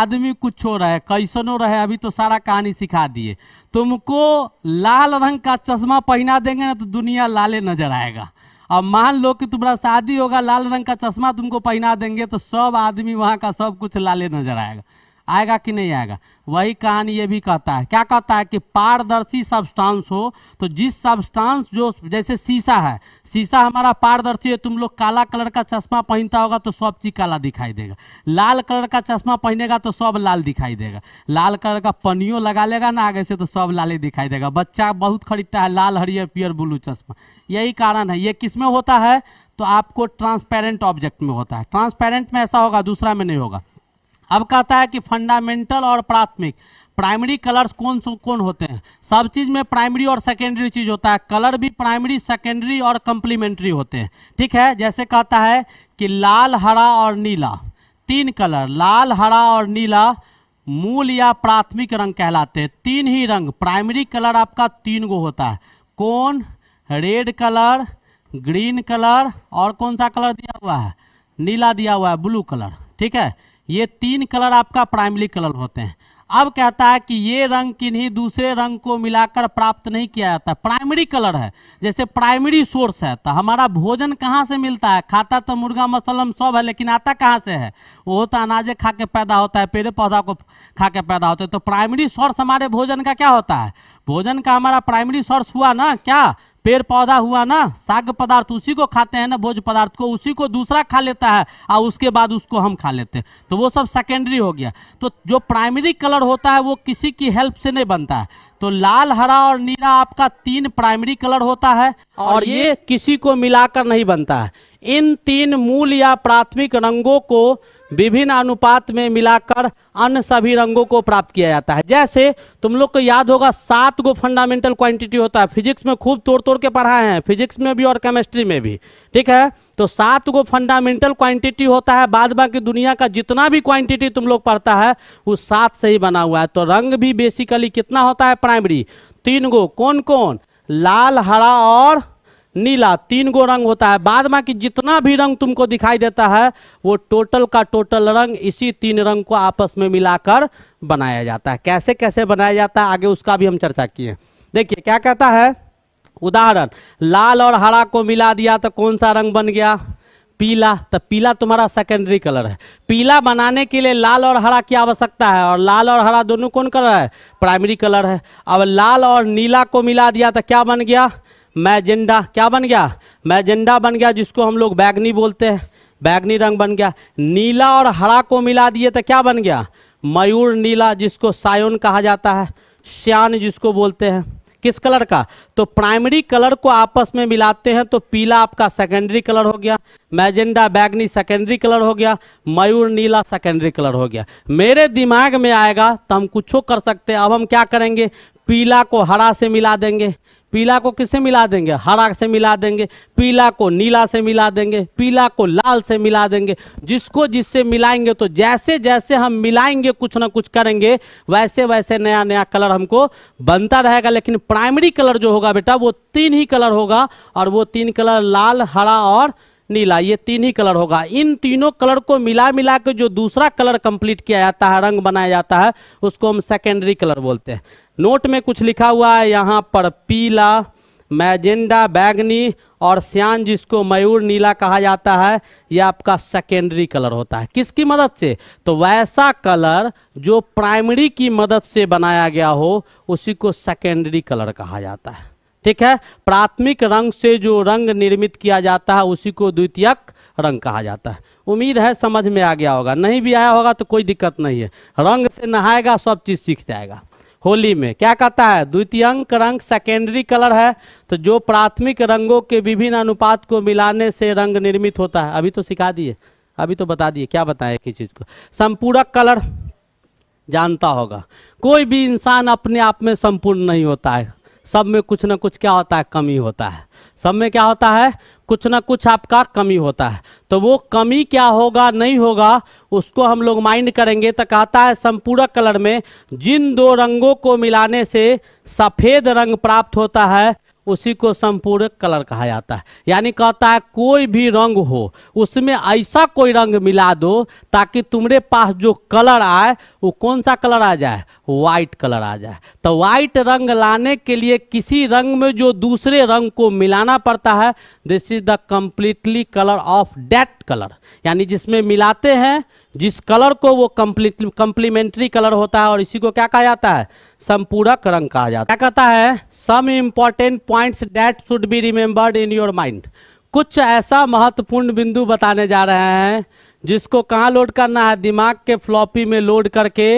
आदमी कुछ हो रहे कैसनो रहे अभी तो सारा कहानी सिखा दिए तुमको लाल रंग का चश्मा पहना देंगे ना तो दुनिया लाले नजर आएगा अब मान लो कि तुम्हारा शादी होगा लाल रंग का चश्मा तुमको पहना देंगे तो सब आदमी वहाँ का सब कुछ लाले नजर आएगा आएगा कि नहीं आएगा वही कहानी ये भी कहता है क्या कहता है कि पारदर्शी सब्सटेंस हो तो जिस सब्सटेंस जो जैसे शीशा है शीशा हमारा पारदर्शी है तुम लोग काला कलर का चश्मा पहनता होगा तो सब चीज काला दिखाई देगा लाल कलर का चश्मा पहनेगा तो सब लाल दिखाई देगा लाल कलर का पनियों लगा लेगा ना आगे से तो सब ही दिखाई देगा बच्चा बहुत खरीदता है लाल हरियर पियर ब्लू चश्मा यही कारण है ये किस में होता है तो आपको ट्रांसपेरेंट ऑब्जेक्ट में होता है ट्रांसपेरेंट में ऐसा होगा दूसरा में नहीं होगा अब कहता है कि फंडामेंटल और प्राथमिक प्राइमरी कलर्स कौन कौन होते हैं सब चीज़ में प्राइमरी और सेकेंडरी चीज़ होता है कलर भी प्राइमरी सेकेंडरी और कंप्लीमेंट्री होते हैं ठीक है जैसे कहता है कि लाल हरा और नीला तीन कलर लाल हरा और नीला मूल या प्राथमिक रंग कहलाते हैं तीन ही रंग प्राइमरी कलर आपका तीन गो होता है कौन रेड कलर ग्रीन कलर और कौन सा कलर दिया हुआ है नीला दिया हुआ है ब्लू कलर ठीक है ये तीन कलर आपका प्राइमरी कलर होते हैं अब कहता है कि ये रंग किन्हीं दूसरे रंग को मिलाकर प्राप्त नहीं किया जाता प्राइमरी कलर है जैसे प्राइमरी सोर्स है तो हमारा भोजन कहाँ से मिलता है खाता तो मुर्गा मसलम सब है लेकिन आता कहाँ से है वो तो अनाजे खा के पैदा होता है पेड़ पौधा को खा के पैदा होता है तो प्राइमरी सोर्स हमारे भोजन का क्या होता है भोजन का हमारा प्राइमरी सोर्स हुआ ना क्या पेड़ पौधा हुआ ना साग पदार्थ उसी को खाते हैं ना भोज पदार्थ को उसी को दूसरा खा लेता है और उसके बाद उसको हम खा लेते हैं तो वो सब सेकेंडरी हो गया तो जो प्राइमरी कलर होता है वो किसी की हेल्प से नहीं बनता है तो लाल हरा और नीला आपका तीन प्राइमरी कलर होता है और, और ये किसी को मिलाकर नहीं बनता है इन तीन मूल या प्राथमिक रंगों को विभिन्न अनुपात में मिलाकर अन्य सभी रंगों को प्राप्त किया जाता है जैसे तुम लोग को याद होगा सात गो फंडामेंटल क्वांटिटी होता है फिजिक्स में खूब तोड़ तोड़ के पढ़ाए हैं फिजिक्स में भी और केमिस्ट्री में भी ठीक है तो सात गो फंडामेंटल क्वांटिटी होता है बाद बाकी दुनिया का जितना भी क्वांटिटी तुम लोग पढ़ता है वो सात से ही बना हुआ है तो रंग भी बेसिकली कितना होता है प्राइमरी तीन गो कौन कौन लाल हरा और नीला तीन गो रंग होता है बाद में कि जितना भी रंग तुमको दिखाई देता है वो टोटल का टोटल रंग इसी तीन रंग को आपस में मिलाकर बनाया जाता है कैसे कैसे बनाया जाता है आगे उसका भी हम चर्चा किए देखिए क्या कहता है उदाहरण लाल और हरा को मिला दिया तो कौन सा रंग बन गया पीला तो पीला तुम्हारा सेकेंडरी कलर है पीला बनाने के लिए लाल और हरा की आवश्यकता है और लाल और हरा दोनों कौन कलर है प्राइमरी कलर है अब लाल और नीला को मिला दिया तो क्या बन गया मैजेंडा क्या बन गया मैजेंडा बन गया जिसको हम लोग बैगनी बोलते हैं बैगनी रंग बन गया नीला और हरा को मिला दिए तो क्या बन गया मयूर नीला जिसको सायोन कहा जाता है श्यान जिसको बोलते हैं किस कलर का तो प्राइमरी कलर को आपस में मिलाते हैं तो पीला आपका सेकेंडरी कलर हो गया मैजेंडा बैगनी सेकेंडरी कलर हो गया मयूर नीला सेकेंडरी कलर हो गया मेरे दिमाग में आएगा तो हम कुछ कर सकते हैं अब हम क्या करेंगे पीला को हरा से मिला देंगे पीला को किससे मिला देंगे हरा से मिला देंगे पीला को नीला से मिला देंगे पीला को लाल से मिला देंगे जिसको जिससे मिलाएंगे तो जैसे जैसे हम मिलाएंगे कुछ ना कुछ करेंगे वैसे वैसे नया नया कलर हमको बनता रहेगा लेकिन प्राइमरी कलर जो होगा बेटा वो तीन ही कलर होगा और वो तीन कलर लाल हरा और नीला ये तीन ही कलर होगा इन तीनों कलर को मिला मिला के जो दूसरा कलर कंप्लीट किया जाता है रंग बनाया जाता है उसको हम सेकेंडरी कलर बोलते हैं नोट में कुछ लिखा हुआ है यहाँ पर पीला मैजेंडा बैगनी और श्यान जिसको मयूर नीला कहा जाता है यह आपका सेकेंडरी कलर होता है किसकी मदद से तो वैसा कलर जो प्राइमरी की मदद से बनाया गया हो उसी को सेकेंडरी कलर कहा जाता है ठीक है प्राथमिक रंग से जो रंग निर्मित किया जाता है उसी को द्वितीयक रंग कहा जाता है उम्मीद है समझ में आ गया होगा नहीं भी आया होगा तो कोई दिक्कत नहीं है रंग से नहाएगा सब चीज़ सीख जाएगा होली में क्या कहता है द्वितीयंक रंग सेकेंडरी कलर है तो जो प्राथमिक रंगों के विभिन्न अनुपात को मिलाने से रंग निर्मित होता है अभी तो सिखा दिए अभी तो बता दिए क्या बताया एक ही चीज़ को संपूरक कलर जानता होगा कोई भी इंसान अपने आप में संपूर्ण नहीं होता है सब में कुछ ना कुछ क्या होता है कमी होता है सब में क्या होता है कुछ ना कुछ आपका कमी होता है तो वो कमी क्या होगा नहीं होगा उसको हम लोग माइंड करेंगे तो कहता है संपूरक कलर में जिन दो रंगों को मिलाने से सफ़ेद रंग प्राप्त होता है उसी को संपूर्ण कलर कहा जाता है यानी कहता है कोई भी रंग हो उसमें ऐसा कोई रंग मिला दो ताकि तुम्हारे पास जो कलर आए वो कौन सा कलर आ जाए वाइट कलर आ जाए तो वाइट रंग लाने के लिए किसी रंग में जो दूसरे रंग को मिलाना पड़ता है this is the completely colour of that colour यानी जिसमें मिलाते हैं जिस कलर को वो कम्प्लीट कम्प्लीमेंट्री कलर होता है और इसी को क्या कहा जाता है संपूरक रंग कहा जाता है क्या कहता है some important points that should be remembered in your mind कुछ ऐसा महत्वपूर्ण बिंदु बताने जा रहे हैं जिसको कहाँ लोड करना है दिमाग के फ्लॉपी में लोड करके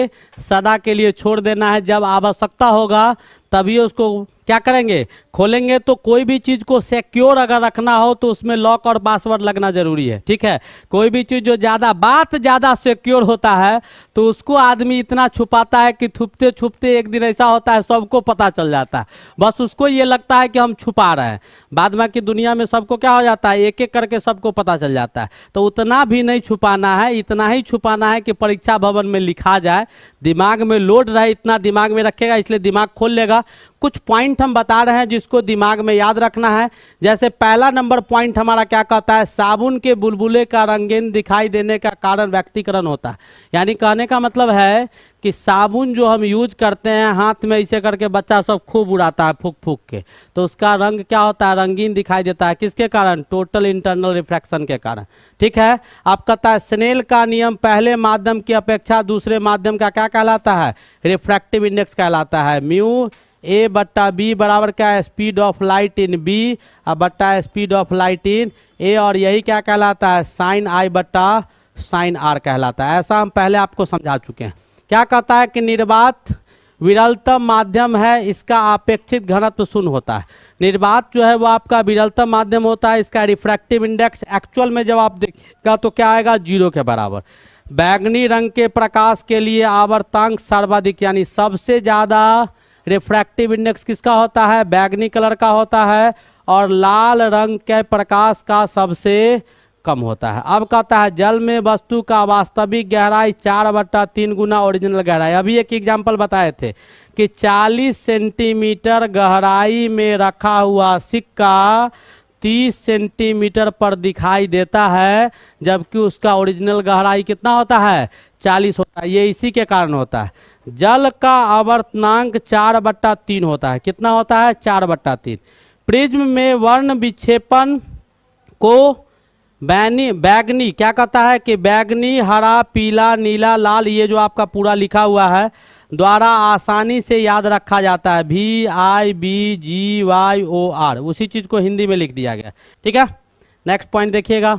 सदा के लिए छोड़ देना है जब आवश्यकता होगा तभी उसको क्या करेंगे खोलेंगे तो कोई भी चीज को सिक्योर अगर रखना हो तो उसमें लॉक और पासवर्ड लगना जरूरी है ठीक है कोई भी चीज जो ज्यादा बात ज्यादा सिक्योर होता है तो उसको आदमी इतना छुपाता है कि छुपते छुपते एक दिन ऐसा होता है सबको पता चल जाता है बस उसको ये लगता है कि हम छुपा रहे हैं बाद में दुनिया में सबको क्या हो जाता है एक एक करके सबको पता चल जाता है तो उतना भी नहीं छुपाना है इतना ही छुपाना है कि परीक्षा भवन में लिखा जाए दिमाग में लोड रहे इतना दिमाग में रखेगा इसलिए दिमाग खोल लेगा कुछ पॉइंट हम बता रहे हैं जिसको दिमाग में याद रखना है जैसे पहला नंबर पॉइंट हमारा क्या कहता है साबुन के बुलबुले का रंगीन दिखाई देने का कारण व्यक्तिकरण होता है यानी कहने का मतलब है कि साबुन जो हम यूज करते हैं हाथ में इसे करके बच्चा सब खूब उड़ाता है फूक फूक के तो उसका रंग क्या होता है रंगीन दिखाई देता है किसके कारण टोटल इंटरनल रिफ्लेक्शन के कारण ठीक है आप कहता है स्नेल का नियम पहले माध्यम की अपेक्षा दूसरे माध्यम का क्या कहलाता है रिफ्रैक्टिव इंडेक्स कहलाता है म्यू ए बट्टा बी बराबर क्या है speed of light in B और बट्टा speed of light in A और यही क्या कहलाता है साइन आई बट्टा साइन आर कहलाता है ऐसा हम पहले आपको समझा चुके हैं क्या कहता है कि निर्वात विरलतम माध्यम है इसका अपेक्षित घनत्व शून्य होता है निर्वात जो है वो आपका विरलतम माध्यम होता है इसका रिफ्रैक्टिव इंडेक्स एक्चुअल में जब आप देखेगा तो क्या आएगा जीरो के बराबर बैगनी रंग के प्रकाश के लिए आवर्तांक सर्वाधिक यानी सबसे ज़्यादा रिफ्रैक्टिव इंडेक्स किसका होता है बैगनी कलर का होता है और लाल रंग के प्रकाश का सबसे कम होता है अब कहता है जल में वस्तु का वास्तविक गहराई चार बट्टा तीन गुना ओरिजिनल गहराई अभी एक एग्जाम्पल बताए थे कि 40 सेंटीमीटर गहराई में रखा हुआ सिक्का 30 सेंटीमीटर पर दिखाई देता है जबकि उसका ओरिजिनल गहराई कितना होता है 40 होता है ये इसी के कारण होता है जल का आवर्तनांक चार बट्टा तीन होता है कितना होता है चार बट्टा तीन प्रिज्म में वर्ण विक्षेपण को बैनी बैगनी क्या कहता है कि बैगनी हरा पीला नीला लाल ये जो आपका पूरा लिखा हुआ है द्वारा आसानी से याद रखा जाता है V I B G Y O R उसी चीज़ को हिंदी में लिख दिया गया ठीक है नेक्स्ट पॉइंट देखिएगा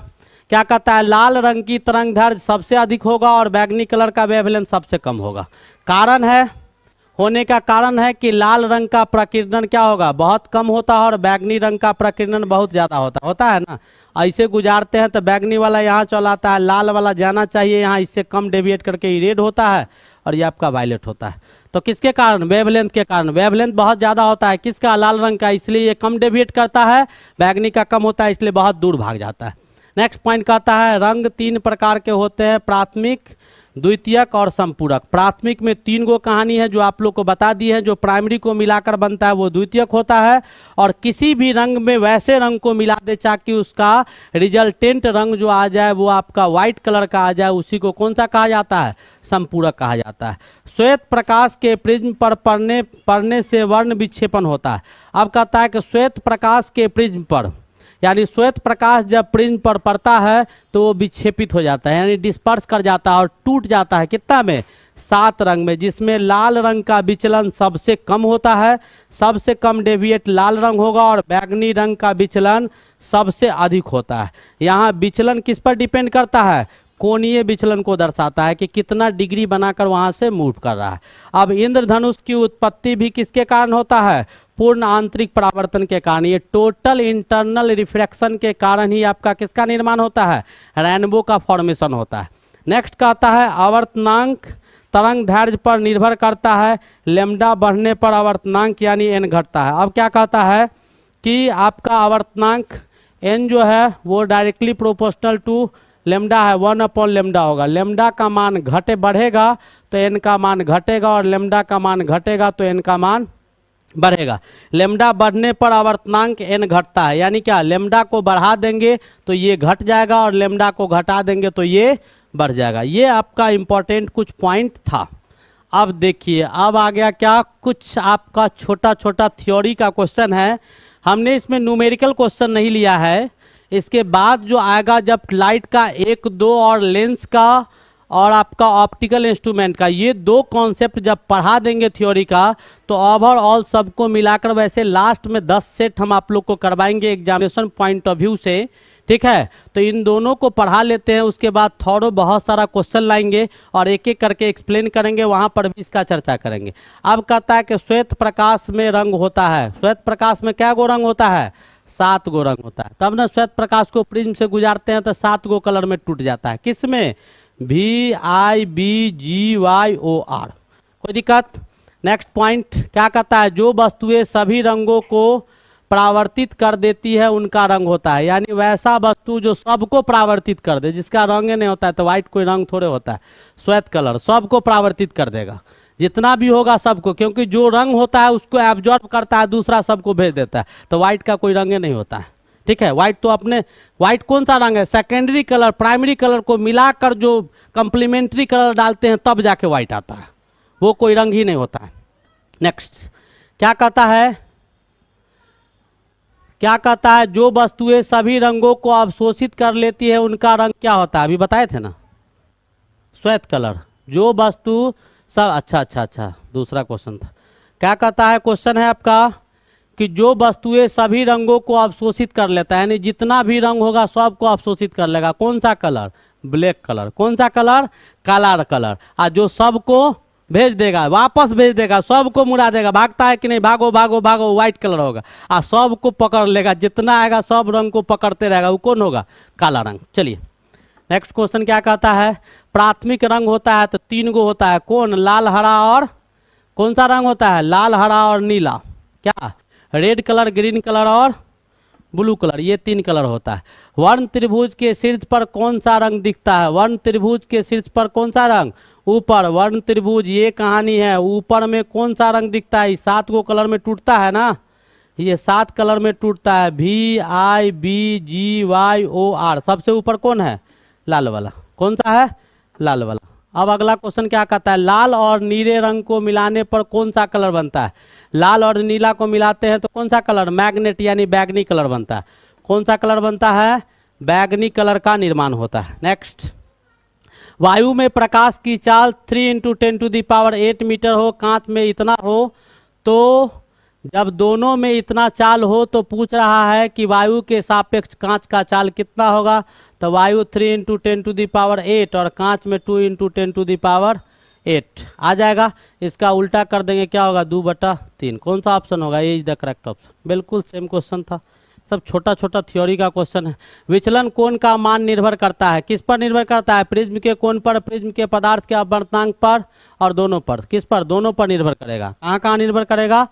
क्या कहता है लाल रंग की तरंग धर्ज सबसे अधिक होगा और बैगनी कलर का वेवलेंथ सबसे कम होगा कारण है होने का कारण है कि लाल रंग का प्रकीर्णन क्या होगा बहुत कम होता है और बैगनी रंग का प्रकीर्णन बहुत ज़्यादा होता होता है ना ऐसे गुजारते हैं तो बैगनी वाला यहाँ चलाता है लाल वाला जाना चाहिए यहाँ इससे कम डेविएट करके रेड होता है और ये आपका वायलेट होता है तो किसके कारण वेवलेंथ के कारण वेवलेंथ बहुत ज़्यादा होता है किसका लाल रंग का इसलिए ये कम डेविएट करता है बैगनी का कम होता है इसलिए बहुत दूर भाग जाता है नेक्स्ट पॉइंट कहता है रंग तीन प्रकार के होते हैं प्राथमिक द्वितीयक और संपूरक प्राथमिक में तीन गो कहानी है जो आप लोग को बता दी है जो प्राइमरी को मिलाकर बनता है वो द्वितीयक होता है और किसी भी रंग में वैसे रंग को मिला दे ताकि उसका रिजल्टेंट रंग जो आ जाए वो आपका व्हाइट कलर का आ जाए उसी को कौन सा कहा जाता है संपूरक कहा जाता है श्वेत प्रकाश के प्रिज्म पर पढ़ने पढ़ने से वर्ण विक्षेपण होता है अब कहता है कि श्वेत प्रकाश के प्रिज्म पर यानी श्वेत प्रकाश जब प्रिज्म पर पड़ता है तो वो विक्षेपित हो जाता है यानी डिस्पर्स कर जाता है और टूट जाता है कितना में सात रंग में जिसमें लाल रंग का विचलन सबसे कम होता है सबसे कम डेविएट लाल रंग होगा और बैगनी रंग का विचलन सबसे अधिक होता है यहाँ विचलन किस पर डिपेंड करता है कोणीय विचलन को दर्शाता है कि कितना डिग्री बनाकर वहाँ से मूव कर रहा है अब इंद्रधनुष की उत्पत्ति भी किसके कारण होता है पूर्ण आंतरिक परावर्तन के कारण ये टोटल इंटरनल रिफ्लेक्शन के कारण ही आपका किसका निर्माण होता है रेनबो का फॉर्मेशन होता है नेक्स्ट कहता है आवर्तनांक तरंग धैर्य पर निर्भर करता है लेमडा बढ़ने पर आवर्तनांक यानी एन घटता है अब क्या कहता है कि आपका आवर्तनांक एन जो है वो डायरेक्टली प्रोपोर्शनल टू लेमडा है वन अपॉन लेमडा होगा लेमडा का मान घटे बढ़ेगा तो एन का मान घटेगा और लेमडा का मान घटेगा तो एन का मान बढ़ेगा लेमडा बढ़ने पर आवर्तनांक एन घटता है यानी क्या लेमडा को बढ़ा देंगे तो ये घट जाएगा और लेमडा को घटा देंगे तो ये बढ़ जाएगा ये आपका इम्पोर्टेंट कुछ पॉइंट था अब देखिए अब आ गया क्या कुछ आपका छोटा छोटा थ्योरी का क्वेश्चन है हमने इसमें न्यूमेरिकल क्वेश्चन नहीं लिया है इसके बाद जो आएगा जब लाइट का एक दो और लेंस का और आपका ऑप्टिकल इंस्ट्रूमेंट का ये दो कॉन्सेप्ट जब पढ़ा देंगे थ्योरी का तो ओवरऑल सबको मिलाकर वैसे लास्ट में दस सेट हम आप लोग को करवाएंगे एग्जामिनेशन पॉइंट ऑफ व्यू से ठीक है तो इन दोनों को पढ़ा लेते हैं उसके बाद थोड़ो बहुत सारा क्वेश्चन लाएंगे और एक एक करके एक्सप्लेन करेंगे वहाँ पर भी इसका चर्चा करेंगे अब कहता है कि श्वेत प्रकाश में रंग होता है श्वेत प्रकाश में क्या गो रंग होता है सात गो रंग होता है तब ना श्वेत प्रकाश को प्रिज्म से गुजारते हैं तो सात गो कलर में टूट जाता है किस में V I B G Y O R कोई दिक्कत नेक्स्ट पॉइंट क्या कहता है जो वस्तुएं सभी रंगों को परावर्तित कर देती है उनका रंग होता है यानी वैसा वस्तु जो सबको परावर्तित कर दे जिसका रंग नहीं होता है तो व्हाइट कोई रंग थोड़े होता है श्वेत कलर सबको परावर्तित कर देगा जितना भी होगा सबको क्योंकि जो रंग होता है उसको एब्जॉर्ब करता है दूसरा सबको भेज देता है तो व्हाइट का कोई रंग नहीं होता है ठीक है व्हाइट तो अपने व्हाइट कौन सा रंग है सेकेंडरी कलर प्राइमरी कलर को मिलाकर जो कंप्लीमेंट्री कलर डालते हैं तब जाके व्हाइट आता है वो कोई रंग ही नहीं होता है नेक्स्ट क्या कहता है क्या कहता है जो वस्तुएं सभी रंगों को अवशोषित कर लेती है उनका रंग क्या होता है अभी बताए थे ना श्वेत कलर जो वस्तु सब अच्छा अच्छा अच्छा दूसरा क्वेश्चन था क्या कहता है क्वेश्चन है आपका कि जो वस्तुएं सभी रंगों को अवशोषित कर लेता है यानी जितना भी रंग होगा सबको अवशोषित कर लेगा कौन सा कलर ब्लैक कलर कौन सा कलर काला कलर आ जो सबको भेज देगा वापस भेज देगा सबको मुड़ा देगा भागता है कि नहीं भागो भागो भागो व्हाइट कलर होगा और सबको पकड़ लेगा जितना आएगा सब रंग को पकड़ते रहेगा वो कौन होगा काला रंग चलिए नेक्स्ट क्वेश्चन क्या कहता है प्राथमिक रंग होता है तो तीन गो होता है कौन लाल हरा और कौन सा रंग होता है लाल हरा और नीला क्या रेड कलर ग्रीन कलर और ब्लू कलर ये तीन कलर होता है वर्ण त्रिभुज के शीर्ष पर कौन सा रंग दिखता है वर्ण त्रिभुज के शीर्ष पर कौन सा रंग ऊपर वर्ण त्रिभुज ये कहानी है ऊपर में कौन सा रंग दिखता है सात गो कलर में टूटता है ना ये सात कलर में टूटता है V I B G Y O R सबसे ऊपर कौन है लाल वाला कौन सा है लाल वाला अब अगला क्वेश्चन क्या कहता है लाल और नीले रंग को मिलाने पर कौन सा कलर बनता है लाल और नीला को मिलाते हैं तो कौन सा कलर मैग्नेट यानी बैगनी कलर बनता है कौन सा कलर बनता है बैगनी कलर का निर्माण होता है नेक्स्ट वायु में प्रकाश की चाल three into ten to the power eight metre हो कांच में इतना हो तो जब दोनों में इतना चाल हो तो पूछ रहा है कि वायु के सापेक्ष कांच का चाल कितना होगा तो वायु three into ten to power eight और कांच में two into ten to power eight आ जाएगा इसका उल्टा कर देंगे क्या होगा दो बटा तीन कौन सा ऑप्शन होगा ये इज द करेक्ट ऑप्शन बिल्कुल सेम क्वेश्चन था सब छोटा छोटा थ्योरी का क्वेश्चन है विचलन कोण का मान निर्भर करता है किस पर निर्भर करता है प्रिज्म के कोण पर प्रिज्म के पदार्थ के अपवर्तनांक पर और दोनों पर किस पर दोनों पर निर्भर करेगा कहाँ कहाँ निर्भर करेगा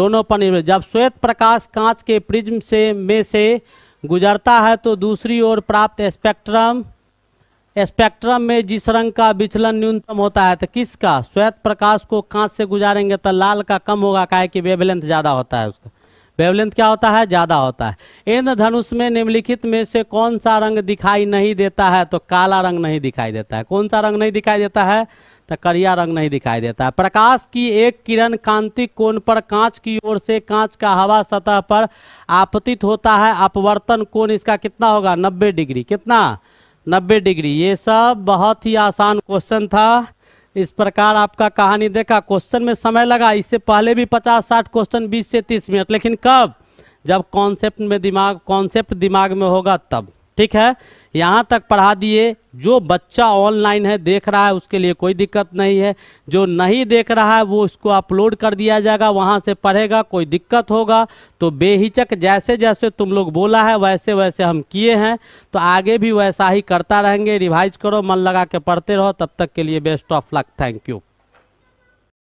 दोनों पर निर्भर जब श्वेत प्रकाश कांच के प्रिज्म से में से गुजरता है तो दूसरी ओर प्राप्त स्पेक्ट्रम स्पेक्ट्रम में जिस रंग का विचलन न्यूनतम होता है तो किसका श्वेत प्रकाश को कांच से गुजारेंगे तो लाल का कम होगा काहे कि वेवलेंथ ज़्यादा होता है उसका वेवलेंथ क्या होता है ज़्यादा होता है इंद्रधनुष में निम्नलिखित में से कौन सा रंग दिखाई नहीं देता है तो काला रंग नहीं दिखाई देता है कौन सा रंग नहीं दिखाई देता है तो करिया रंग नहीं दिखाई देता है प्रकाश की एक किरण कांति कोण पर कांच की ओर से कांच का हवा सतह पर आपतित होता है अपवर्तन कोण इसका कितना होगा नब्बे डिग्री कितना नब्बे डिग्री ये सब बहुत ही आसान क्वेश्चन था इस प्रकार आपका कहानी देखा क्वेश्चन में समय लगा इससे पहले भी पचास साठ क्वेश्चन बीस से तीस मिनट लेकिन कब जब कॉन्सेप्ट में दिमाग कॉन्सेप्ट दिमाग में होगा तब ठीक है यहाँ तक पढ़ा दिए जो बच्चा ऑनलाइन है देख रहा है उसके लिए कोई दिक्कत नहीं है जो नहीं देख रहा है वो उसको अपलोड कर दिया जाएगा वहाँ से पढ़ेगा कोई दिक्कत होगा तो बेहिचक जैसे जैसे तुम लोग बोला है वैसे वैसे हम किए हैं तो आगे भी वैसा ही करता रहेंगे रिवाइज करो मन लगा के पढ़ते रहो तब तक के लिए best of luck thank you